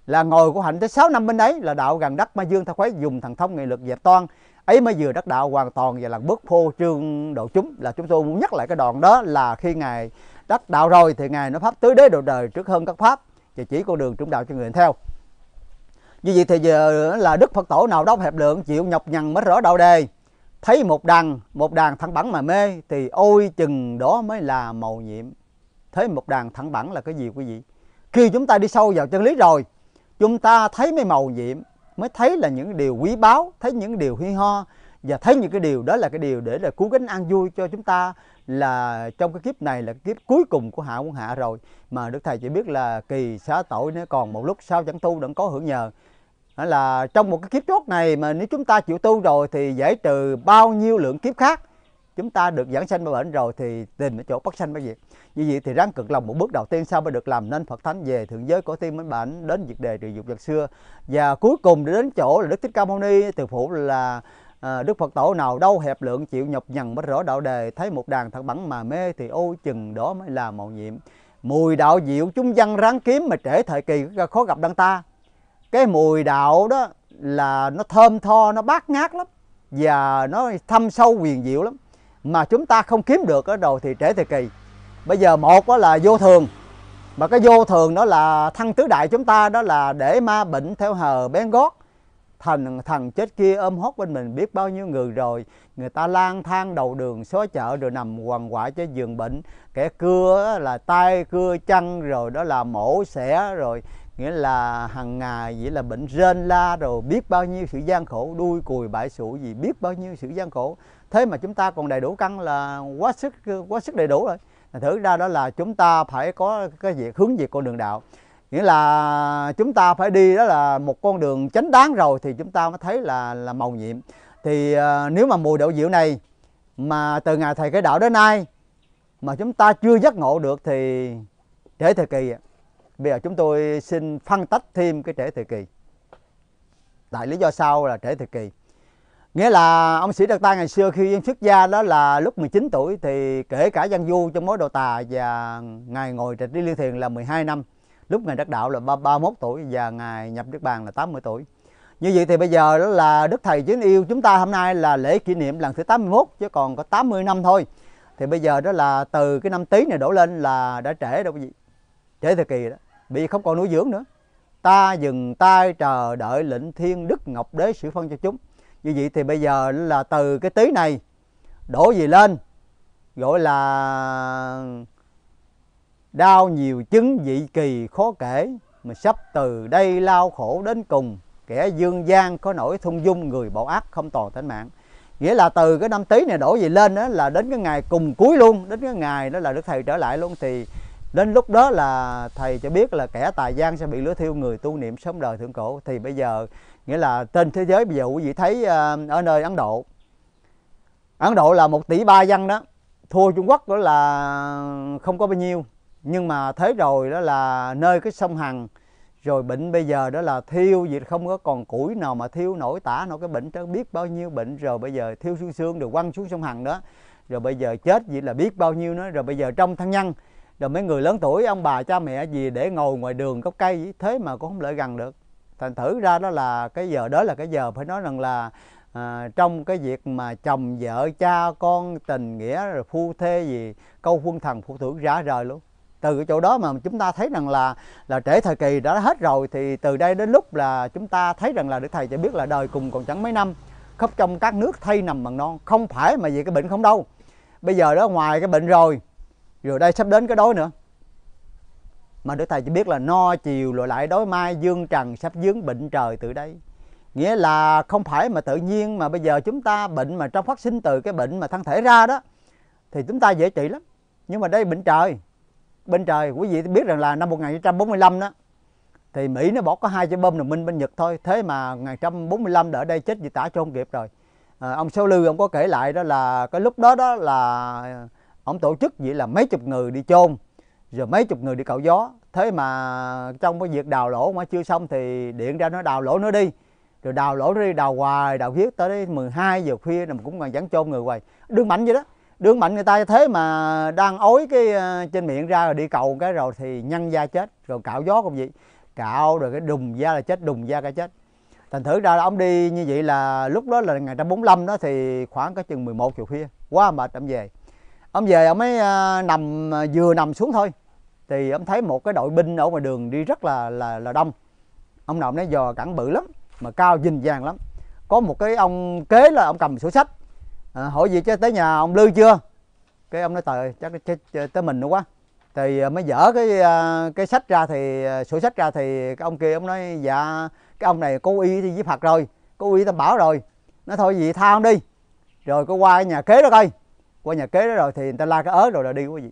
là ngồi của hạnh tới sáu năm bên ấy là đạo gần đất ma dương tha khuấy dùng thần thông nghị lực dẹp toan ấy mới vừa đắc đạo hoàn toàn và là bước phô trương độ chúng là chúng tôi muốn nhắc lại cái đoạn đó là khi ngài đắc đạo rồi thì ngài nó pháp tứ đế độ đời trước hơn các pháp và chỉ con đường trung đạo cho người theo như vậy thì giờ là đức phật tổ nào đó hẹp lượng chịu nhọc nhằn mới rõ đạo đề thấy một đàn một đàn thẳng bắn mà mê thì ôi chừng đó mới là màu nhiệm thấy một đàn thẳng bẳng là cái gì quý vị khi chúng ta đi sâu vào chân lý rồi chúng ta thấy mới màu nhiệm mới thấy là những điều quý báu thấy những điều huy ho và thấy những cái điều đó là cái điều để là cứu cánh an vui cho chúng ta là trong cái kiếp này là cái kiếp cuối cùng của hạ quân hạ rồi mà đức thầy chỉ biết là kỳ xá tội nó còn một lúc sau chẳng tu đừng có hưởng nhờ là trong một cái kiếp chốt này mà nếu chúng ta chịu tu rồi thì giải trừ bao nhiêu lượng kiếp khác chúng ta được giảng sanh ba bệnh rồi thì tìm ở chỗ bất sanh ba diệt như vậy thì ráng cực lòng một bước đầu tiên sau mới được làm nên phật thánh về thượng giới của tiên minh bản đến việc đề trừ dục vật xưa và cuối cùng đến chỗ là đức thích ca mâu ni từ phụ là à, Đức Phật tổ nào đâu hẹp lượng chịu nhọc nhằn mới rõ đạo đề thấy một đàn thật bẩn mà mê thì ô chừng đó mới là màu nhiệm mùi đạo diệu chúng dân ráng kiếm mà trễ thời kỳ khó gặp đăng ta cái mùi đạo đó là nó thơm tho nó bát ngát lắm và nó thâm sâu quyền diệu lắm mà chúng ta không kiếm được ở đầu thì trễ thời kỳ bây giờ một đó là vô thường mà cái vô thường đó là thăng tứ đại chúng ta đó là để ma bệnh theo hờ bén gót thần thần chết kia ôm hốt bên mình biết bao nhiêu người rồi người ta lang thang đầu đường xó chợ rồi nằm quằn quại trên giường bệnh kẻ cưa là tay cưa chân rồi đó là mổ xẻ rồi nghĩa là hàng ngày vậy là bệnh rên la rồi biết bao nhiêu sự gian khổ đuôi cùi bãi sụ gì biết bao nhiêu sự gian khổ thế mà chúng ta còn đầy đủ căn là quá sức quá sức đầy đủ rồi thử ra đó là chúng ta phải có cái việc hướng về con đường đạo nghĩa là chúng ta phải đi đó là một con đường chánh đáng rồi thì chúng ta mới thấy là là màu nhiệm thì à, nếu mà mùi đậu diệu này mà từ ngày thầy cái đạo đến nay mà chúng ta chưa giác ngộ được thì trễ thời kỳ bây giờ chúng tôi xin phân tách thêm cái trễ thời kỳ tại lý do sau là trễ thời kỳ Nghĩa là ông Sĩ Đạt Ta ngày xưa khi xuất gia đó là lúc 19 tuổi thì kể cả dân du trong mối đồ tà và ngày ngồi trạch đi liên thiền là 12 năm. Lúc ngày đắc đạo là 31 tuổi và ngày nhập Đức Bàn là 80 tuổi. Như vậy thì bây giờ đó là Đức Thầy Chính Yêu chúng ta hôm nay là lễ kỷ niệm lần thứ 81 chứ còn có 80 năm thôi. Thì bây giờ đó là từ cái năm tí này đổ lên là đã trễ đâu quý vị. Trễ thời kỳ đó. Bị không còn nuôi dưỡng nữa. Ta dừng tay chờ đợi lệnh thiên đức ngọc đế sử phân cho chúng như vậy thì bây giờ là từ cái tí này đổ gì lên gọi là đau nhiều chứng dị kỳ khó kể mà sắp từ đây lao khổ đến cùng kẻ dương gian có nổi thung dung người bảo ác không toàn thánh mạng nghĩa là từ cái năm tý này đổ gì lên đó là đến cái ngày cùng cuối luôn đến cái ngày đó là đức thầy trở lại luôn thì đến lúc đó là thầy cho biết là kẻ tài gian sẽ bị lửa thiêu người tu niệm sống đời thượng cổ thì bây giờ nghĩa là trên thế giới bây giờ quý vị thấy ờ, ở nơi Ấn Độ Ấn Độ là một tỷ ba dân đó thua Trung Quốc đó là không có bao nhiêu nhưng mà thế rồi đó là nơi cái sông Hằng rồi bệnh bây giờ đó là thiêu gì không có còn củi nào mà thiêu nổi tả nổi cái bệnh đó biết bao nhiêu bệnh rồi bây giờ thiêu xương xương được quăng xuống sông Hằng đó rồi bây giờ chết gì là biết bao nhiêu nữa rồi bây giờ trong thân nhân rồi mấy người lớn tuổi ông bà cha mẹ gì để ngồi ngoài đường gốc cây thế mà cũng không lợi gần được thành thử ra đó là cái giờ đó là cái giờ phải nói rằng là à, trong cái việc mà chồng vợ cha con tình nghĩa rồi phu thê gì câu quân thần phụ thưởng rã rời luôn từ cái chỗ đó mà chúng ta thấy rằng là là trễ thời kỳ đã hết rồi thì từ đây đến lúc là chúng ta thấy rằng là đức thầy cho biết là đời cùng còn chẳng mấy năm khắp trong các nước thay nằm bằng non không phải mà vì cái bệnh không đâu bây giờ đó ngoài cái bệnh rồi rồi đây sắp đến cái đói nữa mà đức thầy chỉ biết là no chiều rồi lại đối mai dương trần sắp dướng bệnh trời từ đây nghĩa là không phải mà tự nhiên mà bây giờ chúng ta bệnh mà trong phát sinh từ cái bệnh mà thân thể ra đó thì chúng ta dễ trị lắm nhưng mà đây bệnh trời bệnh trời quý vị biết rằng là năm 1945 đó thì Mỹ nó bỏ có hai trái bom đồng minh bên Nhật thôi thế mà 1945 đã ở đây chết gì tả cho trôn kịp rồi à, ông Sáu Lư ông có kể lại đó là cái lúc đó đó là ông tổ chức vậy là mấy chục người đi chôn rồi mấy chục người đi cạo gió thế mà trong cái việc đào lỗ mà chưa xong thì điện ra nó đào lỗ nữa đi rồi đào lỗ đi đào hoài đào giết tới 12 giờ khuya là cũng còn vẫn chôn người hoài đương mạnh vậy đó đương mạnh người ta thế mà đang ối cái ờ, trên miệng ra rồi đi cầu cái rồi thì nhăn da chết rồi cạo gió cũng vậy cạo rồi cái đùng da là chết đùng da cả chết thành thử ra là ông đi như vậy là lúc đó là ngày 145 đó thì khoảng cái chừng 11 giờ khuya quá mệt ông về ông về ông mới ờ, nằm ờ, vừa nằm xuống thôi thì ông thấy một cái đội binh ở ngoài đường đi rất là là, là đông ông nào nói dò cản bự lắm mà cao dình dàng lắm có một cái ông kế là ông cầm sổ sách à, hỏi gì chứ tới nhà ông lư chưa cái ông nói trời chắc tới, tới mình nữa quá thì à, mới dở cái à, cái sách ra thì à, sổ sách ra thì cái ông kia ông nói dạ cái ông này có uy thì với phật rồi có uy tam bảo rồi nó thôi gì tha ông đi rồi có qua nhà kế đó coi qua nhà kế đó rồi thì người ta la cái ớ rồi là đi quý vị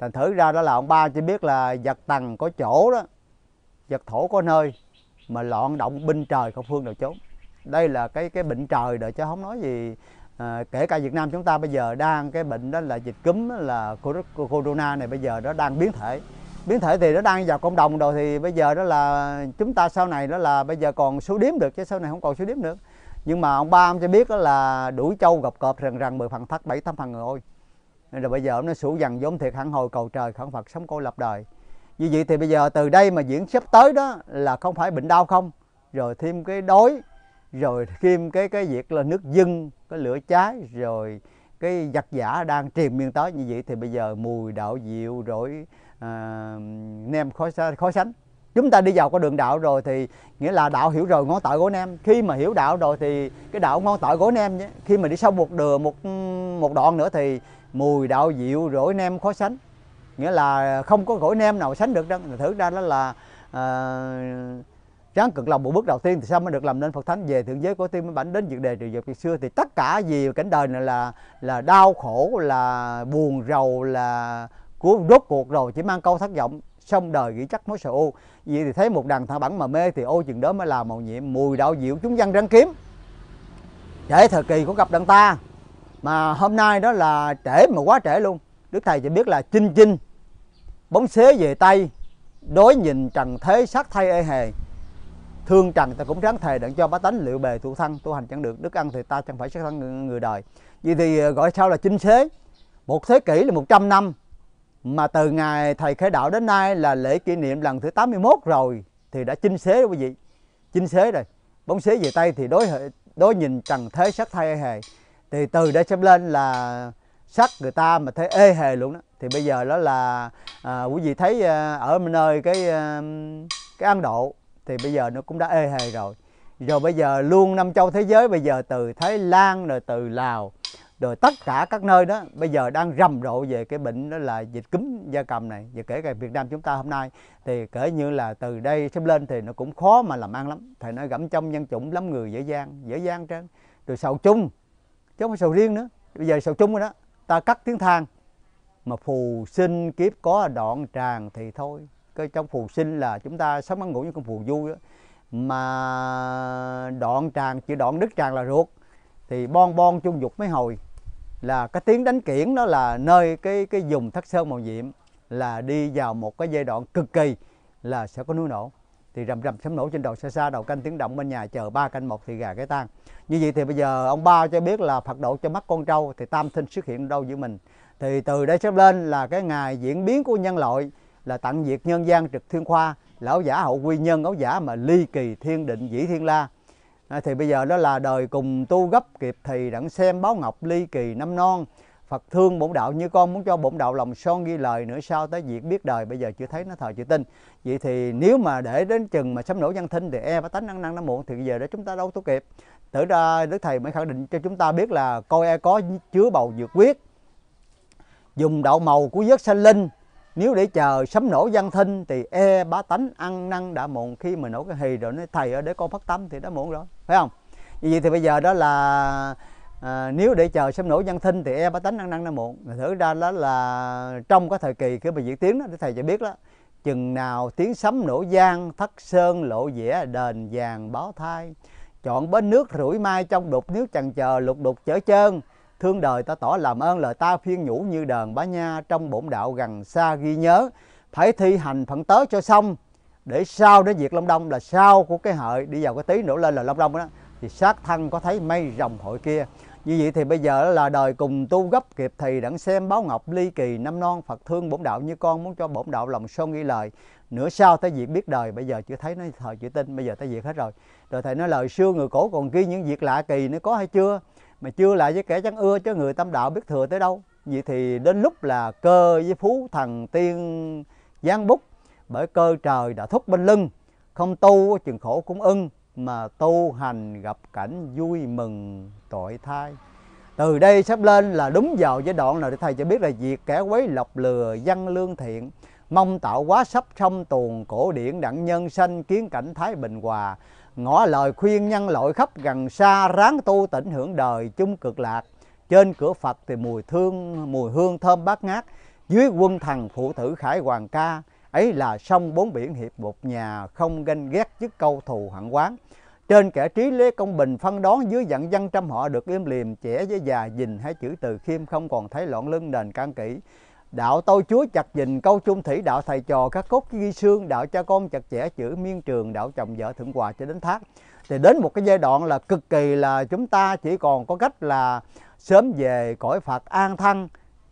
thành thử ra đó là ông ba chỉ biết là giật tầng có chỗ đó giật thổ có nơi mà loạn động binh trời không phương nào trốn đây là cái cái bệnh trời đợi chứ không nói gì à, kể cả Việt Nam chúng ta bây giờ đang cái bệnh đó là dịch cúm là corona này bây giờ nó đang biến thể biến thể thì nó đang vào cộng đồng rồi thì bây giờ đó là chúng ta sau này đó là bây giờ còn số điếm được chứ sau này không còn số điếm nữa nhưng mà ông ba ông cho biết đó là đuổi châu gặp cọp rằng rằng mười phần thắt bảy tám phần người ôi nên là bây giờ nó sủ dằn vốn thiệt hẳn hồi cầu trời khẩn phật sống cô lập đời như vậy thì bây giờ từ đây mà diễn sắp tới đó là không phải bệnh đau không rồi thêm cái đói rồi thêm cái cái việc là nước dưng cái lửa cháy rồi cái giặc giả đang triền miên tới như vậy thì bây giờ mùi đạo diệu rồi à, nem khó khó sánh chúng ta đi vào con đường đạo rồi thì nghĩa là đạo hiểu rồi ngón tội của nem khi mà hiểu đạo rồi thì cái đạo ngón tội của nem nhé khi mà đi sau một đường một một đoạn nữa thì mùi đạo diệu rỗi nem khó sánh nghĩa là không có gỏi nem nào sánh được đâu. thử ra đó là à, ờ, tráng cực lòng bộ bước đầu tiên thì sao mới được làm nên phật thánh về thượng giới của tiên mới bảnh đến dự đề trừ dục ngày xưa thì tất cả gì cảnh đời này là là đau khổ là buồn rầu là của rốt cuộc rồi chỉ mang câu thất vọng xong đời nghĩ chắc mối sợ ô vậy thì thấy một đàn thả bẩn mà mê thì ô chừng đó mới là màu nhiệm mùi đạo diệu chúng dân răng kiếm để thời kỳ của cặp đàn ta mà hôm nay đó là trễ mà quá trễ luôn đức thầy chỉ biết là chinh chinh bóng xế về tay đối nhìn trần thế sát thay ê hề thương trần ta cũng ráng thề đặng cho bá tánh liệu bề thụ thân tu hành chẳng được đức ăn thì ta chẳng phải sát thân người đời vậy thì ờ, gọi sao là chinh xế một thế kỷ là 100 năm mà từ ngày thầy khai đạo đến nay là lễ kỷ niệm lần thứ 81 rồi thì đã chinh xế quý vị chinh xế rồi bóng xế về tay thì đối đối nhìn trần thế sát thay hề thì từ đây sắp lên là sắt người ta mà thấy ê hề luôn đó thì bây giờ đó là à, quý vị thấy à, ở nơi cái à, cái Ấn Độ thì bây giờ nó cũng đã ê hề rồi rồi bây giờ luôn năm châu thế giới bây giờ từ Thái Lan rồi từ Lào rồi tất cả các nơi đó bây giờ đang rầm rộ về cái bệnh đó là dịch cúm da cầm này và kể cả Việt Nam chúng ta hôm nay thì kể như là từ đây sắp lên thì nó cũng khó mà làm ăn lắm thầy nói gẫm trong dân chủng lắm người dễ dàng dễ dàng trên rồi sầu chung chứ không phải sầu riêng nữa bây giờ sầu chung rồi đó ta cắt tiếng than mà phù sinh kiếp có đoạn tràng thì thôi cái trong phù sinh là chúng ta sống ăn ngủ như con phù du đó mà đoạn tràng chỉ đoạn đứt tràng là ruột thì bon bon chung dục mấy hồi là cái tiếng đánh kiển đó là nơi cái cái dùng thất sơn màu diệm là đi vào một cái giai đoạn cực kỳ là sẽ có núi nổ thì rầm rầm sấm nổ trên đầu xa xa đầu canh tiếng động bên nhà chờ ba canh một thì gà cái tan như vậy thì bây giờ ông ba cho biết là phật độ cho mắt con trâu thì tam thinh xuất hiện đâu giữa mình thì từ đây sắp lên là cái ngày diễn biến của nhân loại là tận diệt nhân gian trực thiên khoa lão giả hậu quy nhân áo giả mà ly kỳ thiên định dĩ thiên la à, thì bây giờ đó là đời cùng tu gấp kịp thì đặng xem báo ngọc ly kỳ năm non Phật thương bổn đạo như con muốn cho bổn đạo lòng son ghi lời nữa sao tới việc biết đời bây giờ chưa thấy nó thờ chưa tin vậy thì nếu mà để đến chừng mà sấm nổ văn thinh thì e và tánh năng năng nó muộn thì giờ đó chúng ta đâu tu kịp Thử ra Đức Thầy mới khẳng định cho chúng ta biết là coi e có chứa bầu dược quyết. Dùng đậu màu của giấc sanh linh, nếu để chờ sấm nổ văn thinh thì e bá tánh ăn năn đã muộn khi mà nổ cái hì rồi nói thầy ở để con phát tâm thì đã muộn rồi phải không vì vậy thì bây giờ đó là à, nếu để chờ sấm nổ văn thinh thì e bá tánh ăn năn đã muộn thử ra đó là trong cái thời kỳ khi mà diễn tiếng đó để thầy cho biết đó chừng nào tiếng sấm nổ giang thất sơn lộ dẻ đền vàng báo thai Chọn bến nước rủi mai trong đục nếu chần chờ lục đục chở chơn Thương đời ta tỏ làm ơn lời ta phiên nhủ như đờn bá nha Trong bổn đạo gần xa ghi nhớ Phải thi hành phận tớ cho xong Để sau đến việc Long Đông là sau của cái hợi Đi vào cái tí nổ lên là Long Đông đó Thì sát thân có thấy mây rồng hội kia như vậy thì bây giờ là đời cùng tu gấp kịp thì đặng xem báo ngọc ly kỳ năm non Phật thương bổn đạo như con muốn cho bổn đạo lòng sâu nghi lời. Nửa sau tới việc biết đời bây giờ chưa thấy nó thời chữ tin bây giờ tới việc hết rồi. Rồi thầy nói lời xưa người cổ còn ghi những việc lạ kỳ nó có hay chưa? Mà chưa lại với kẻ chẳng ưa cho người tâm đạo biết thừa tới đâu. Vậy thì đến lúc là cơ với phú thần tiên gián bút bởi cơ trời đã thúc bên lưng không tu chừng khổ cũng ưng mà tu hành gặp cảnh vui mừng tội thai từ đây sắp lên là đúng vào giai đoạn nào để thầy cho biết là việc kẻ quấy lọc lừa văn lương thiện mong tạo quá sắp trong tuồng cổ điển đặng nhân sanh kiến cảnh thái bình hòa ngõ lời khuyên nhân lội khắp gần xa ráng tu tỉnh hưởng đời chung cực lạc trên cửa phật thì mùi thương mùi hương thơm bát ngát dưới quân thần phụ tử khải hoàng ca ấy là sông bốn biển hiệp một nhà không ganh ghét chứ câu thù hận quán trên kẻ trí lê công bình phân đón dưới dặn dân trăm họ được im liềm trẻ với già dình hay chữ từ khiêm không còn thấy loạn lưng nền can kỹ đạo tôi chúa chặt dình câu chung thủy đạo thầy trò các cốt ghi xương đạo cha con chặt chẽ chữ miên trường đạo chồng vợ thượng hòa cho đến thác thì đến một cái giai đoạn là cực kỳ là chúng ta chỉ còn có cách là sớm về cõi phật an thăng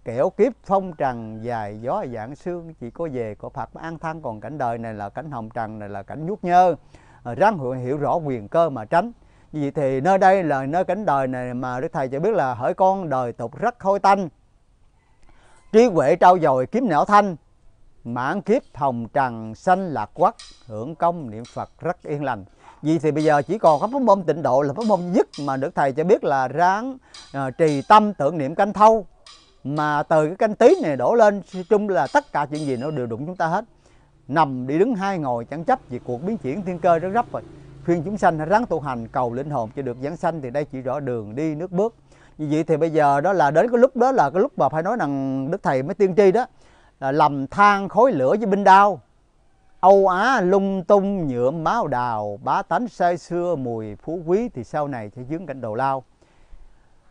kẻo kiếp phong trần dài gió dạng sương chỉ có về của Phật an thân còn cảnh đời này là cảnh hồng trần này là cảnh nhút nhơ ờ, ráng hưởng hiểu rõ quyền cơ mà tránh vì thì nơi đây là nơi cảnh đời này mà đức thầy cho biết là hỡi con đời tục rất khôi tanh trí huệ trao dồi kiếm nẻo thanh mãn kiếp hồng trần sanh lạc quắc hưởng công niệm phật rất yên lành vì thì bây giờ chỉ còn có pháp môn tịnh độ là pháp môn nhất mà đức thầy cho biết là ráng uh, trì tâm tưởng niệm canh thâu mà từ cái canh tí này đổ lên chung là tất cả chuyện gì nó đều đụng chúng ta hết nằm đi đứng hai ngồi chẳng chấp vì cuộc biến chuyển thiên cơ rất gấp rồi khuyên chúng sanh ráng tu hành cầu linh hồn cho được giảng sanh thì đây chỉ rõ đường đi nước bước như vậy thì bây giờ đó là đến cái lúc đó là cái lúc mà phải nói rằng đức thầy mới tiên tri đó là lầm than khối lửa với binh đao Âu Á lung tung nhựa máu đào bá tánh say xưa mùi phú quý thì sau này sẽ dướng cảnh đầu lao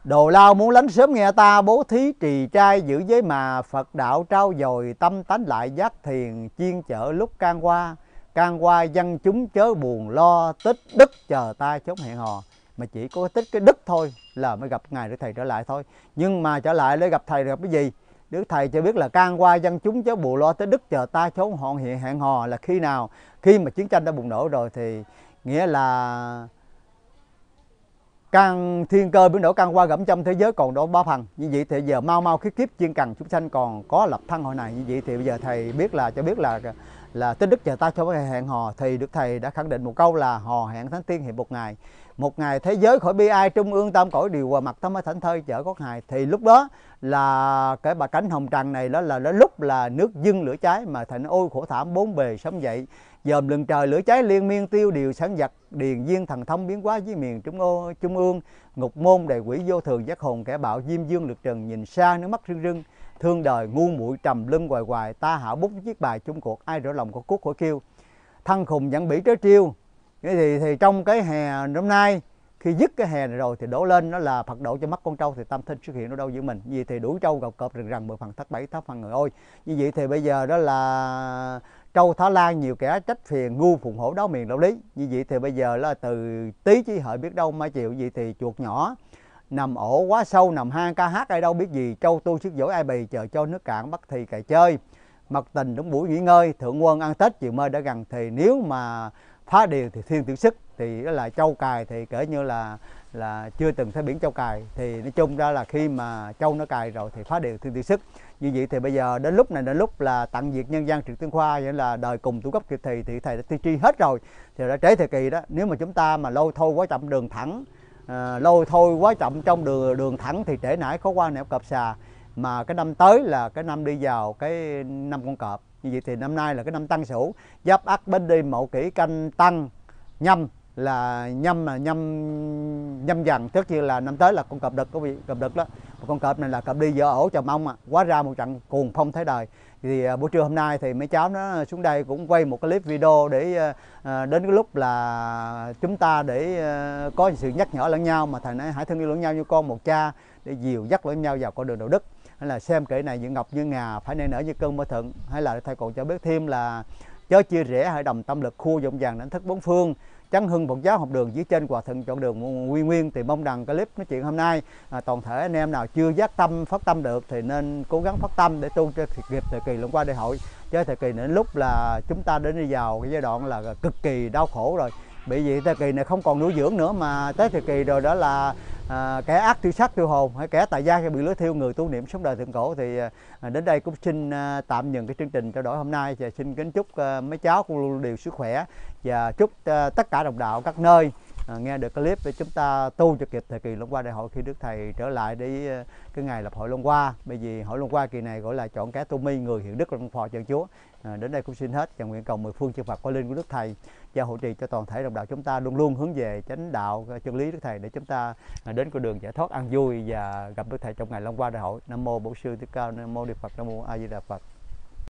Đồ lao muốn lánh sớm nghe ta bố thí trì trai giữ giới mà Phật đạo trao dồi tâm tánh lại giác thiền chiên chở lúc can qua Can qua dân chúng chớ buồn lo tích đức chờ ta chốn hẹn hò Mà chỉ có tích cái đức thôi là mới gặp Ngài Đức Thầy trở lại thôi Nhưng mà trở lại để gặp Thầy gặp cái gì Đức Thầy cho biết là can qua dân chúng chớ buồn lo tới đức chờ ta chốn họn hiện hẹn hò là khi nào Khi mà chiến tranh đã bùng nổ rồi thì nghĩa là Càng thiên cơ biến đổi càng qua gẫm trăm thế giới còn độ ba phần Như vậy thì giờ mau mau khiếp kiếp chuyên cần chúng sanh còn có lập thân hội này Như vậy thì bây giờ thầy biết là cho biết là là tích đức chờ ta cho hẹn hò Thì được Thầy đã khẳng định một câu là hò hẹn thánh tiên hiệp một ngày một ngày thế giới khỏi bi ai trung ương tam cõi điều hòa mặt thắm ở thảnh thơi chở có hài thì lúc đó là cái bà cánh hồng trần này đó là đó lúc là nước dưng lửa cháy mà thành ôi khổ thảm bốn bề sống dậy dòm lừng trời lửa cháy liên miên tiêu điều sáng vật điền viên thần thông biến hóa với miền trung ô trung ương ngục môn đầy quỷ vô thường giác hồn kẻ bạo diêm dương lực trần nhìn xa nước mắt rưng rưng thương đời ngu muội trầm lưng hoài hoài ta hảo bút chiếc bài chung cuộc ai rõ lòng có cúc của kêu thân khùng vẫn bỉ trớ trêu thế thì thì trong cái hè năm nay khi dứt cái hè này rồi thì đổ lên nó là phật độ cho mắt con trâu thì tam thinh xuất hiện nó đâu giữa mình vì thì đuổi trâu gặp cọp rừng rằn mười phần thất bảy thất phần người ôi như vậy thì bây giờ đó là trâu thả lan nhiều kẻ trách phiền ngu phụng hổ đáo miền đạo lý như vậy thì bây giờ là từ tí chí hợi biết đâu mai chịu gì thì chuột nhỏ nằm ổ quá sâu nằm hang ca hát ai đâu biết gì trâu tu sức giỏi ai bì chờ cho nước cạn bắt thì cày chơi mặt tình đúng buổi nghỉ ngơi thượng quân ăn tết chiều mơ đã gần thì nếu mà phá điều thì thiên tiểu sức thì đó là châu cài thì kể như là là chưa từng thấy biển châu cài thì nói chung ra là khi mà châu nó cài rồi thì phá điều thiên tiểu sức như vậy thì bây giờ đến lúc này đến lúc là tặng diệt nhân gian trực tương khoa nghĩa là đời cùng tu cấp kịp thì thì thầy đã tiên tri hết rồi thì đã trễ thời kỳ đó nếu mà chúng ta mà lâu thôi quá chậm đường thẳng à, ờ, lâu thôi quá chậm trong đường đường thẳng thì trễ nãy khó qua nẻo cọp xà mà cái năm tới là cái năm đi vào cái năm con cọp như vậy thì năm nay là cái năm tăng sửu giáp ắt bên đi mậu kỷ canh tăng nhâm là nhâm mà nhâm nhâm dần trước như là năm tới là con cọp đực có bị cọp đực đó Một con cọp này là cọp đi giữa ổ chồng mông à. quá ra một trận cuồng phong thế đời thì à, buổi trưa hôm nay thì mấy cháu nó xuống đây cũng quay một cái clip video để à, à, đến cái lúc là chúng ta để có sự nhắc nhở lẫn nhau mà thầy nói hãy thương yêu lẫn nhau như con một cha để dìu dắt lẫn nhau vào con đường đạo đức hay là xem kỹ này những ngọc như ngà phải nên ở như cơn mơ thuận hay là thầy còn cho biết thêm là chớ chia rẽ hệ đồng tâm lực khu dụng vàng đánh thức bốn phương chắn hưng phật giáo học đường dưới trên hòa thượng chọn đường nguyên nguyên thì mong rằng clip nói chuyện hôm nay à, toàn thể anh em nào chưa giác tâm phát tâm được thì nên cố gắng phát tâm để tu cho kịp thời kỳ luận qua đại hội chứ thời kỳ đến lúc là chúng ta đến đi vào cái giai đoạn là cực kỳ đau khổ rồi bị vậy thời kỳ này không còn nuôi dưỡng nữa mà tới thời kỳ rồi đó là à, kẻ ác tiêu sắc tiêu hồn hay kẻ tại gia bị lưới thiêu người tu niệm sống đời thượng cổ thì à, đến đây cũng xin à, tạm dừng cái chương trình trao đổi hôm nay và xin kính chúc à, mấy cháu cũng luôn điều sức khỏe và chúc à, tất cả đồng đạo các nơi À, nghe được clip để chúng ta tu cho kịp thời kỳ Long Qua Đại hội khi Đức Thầy trở lại để ờ, cái ngày lập hội Long Qua. Bởi vì hội Long Qua kỳ này gọi là chọn cá tu mi người hiện đức Long Phò Trần Chúa. À, đến đây cũng xin hết và nguyện cầu mười phương chư Phật có linh của Đức Thầy gia hộ trì cho toàn thể đồng đạo chúng ta luôn luôn hướng về chánh đạo ờ, chân lý Đức Thầy để chúng ta ờ, đến con đường giải thoát an vui và gặp Đức Thầy trong ngày Long Qua Đại hội. Nam mô Bổn sư Thích Ca, Nam mô đức Phật, Nam mô A Di Đà Phật.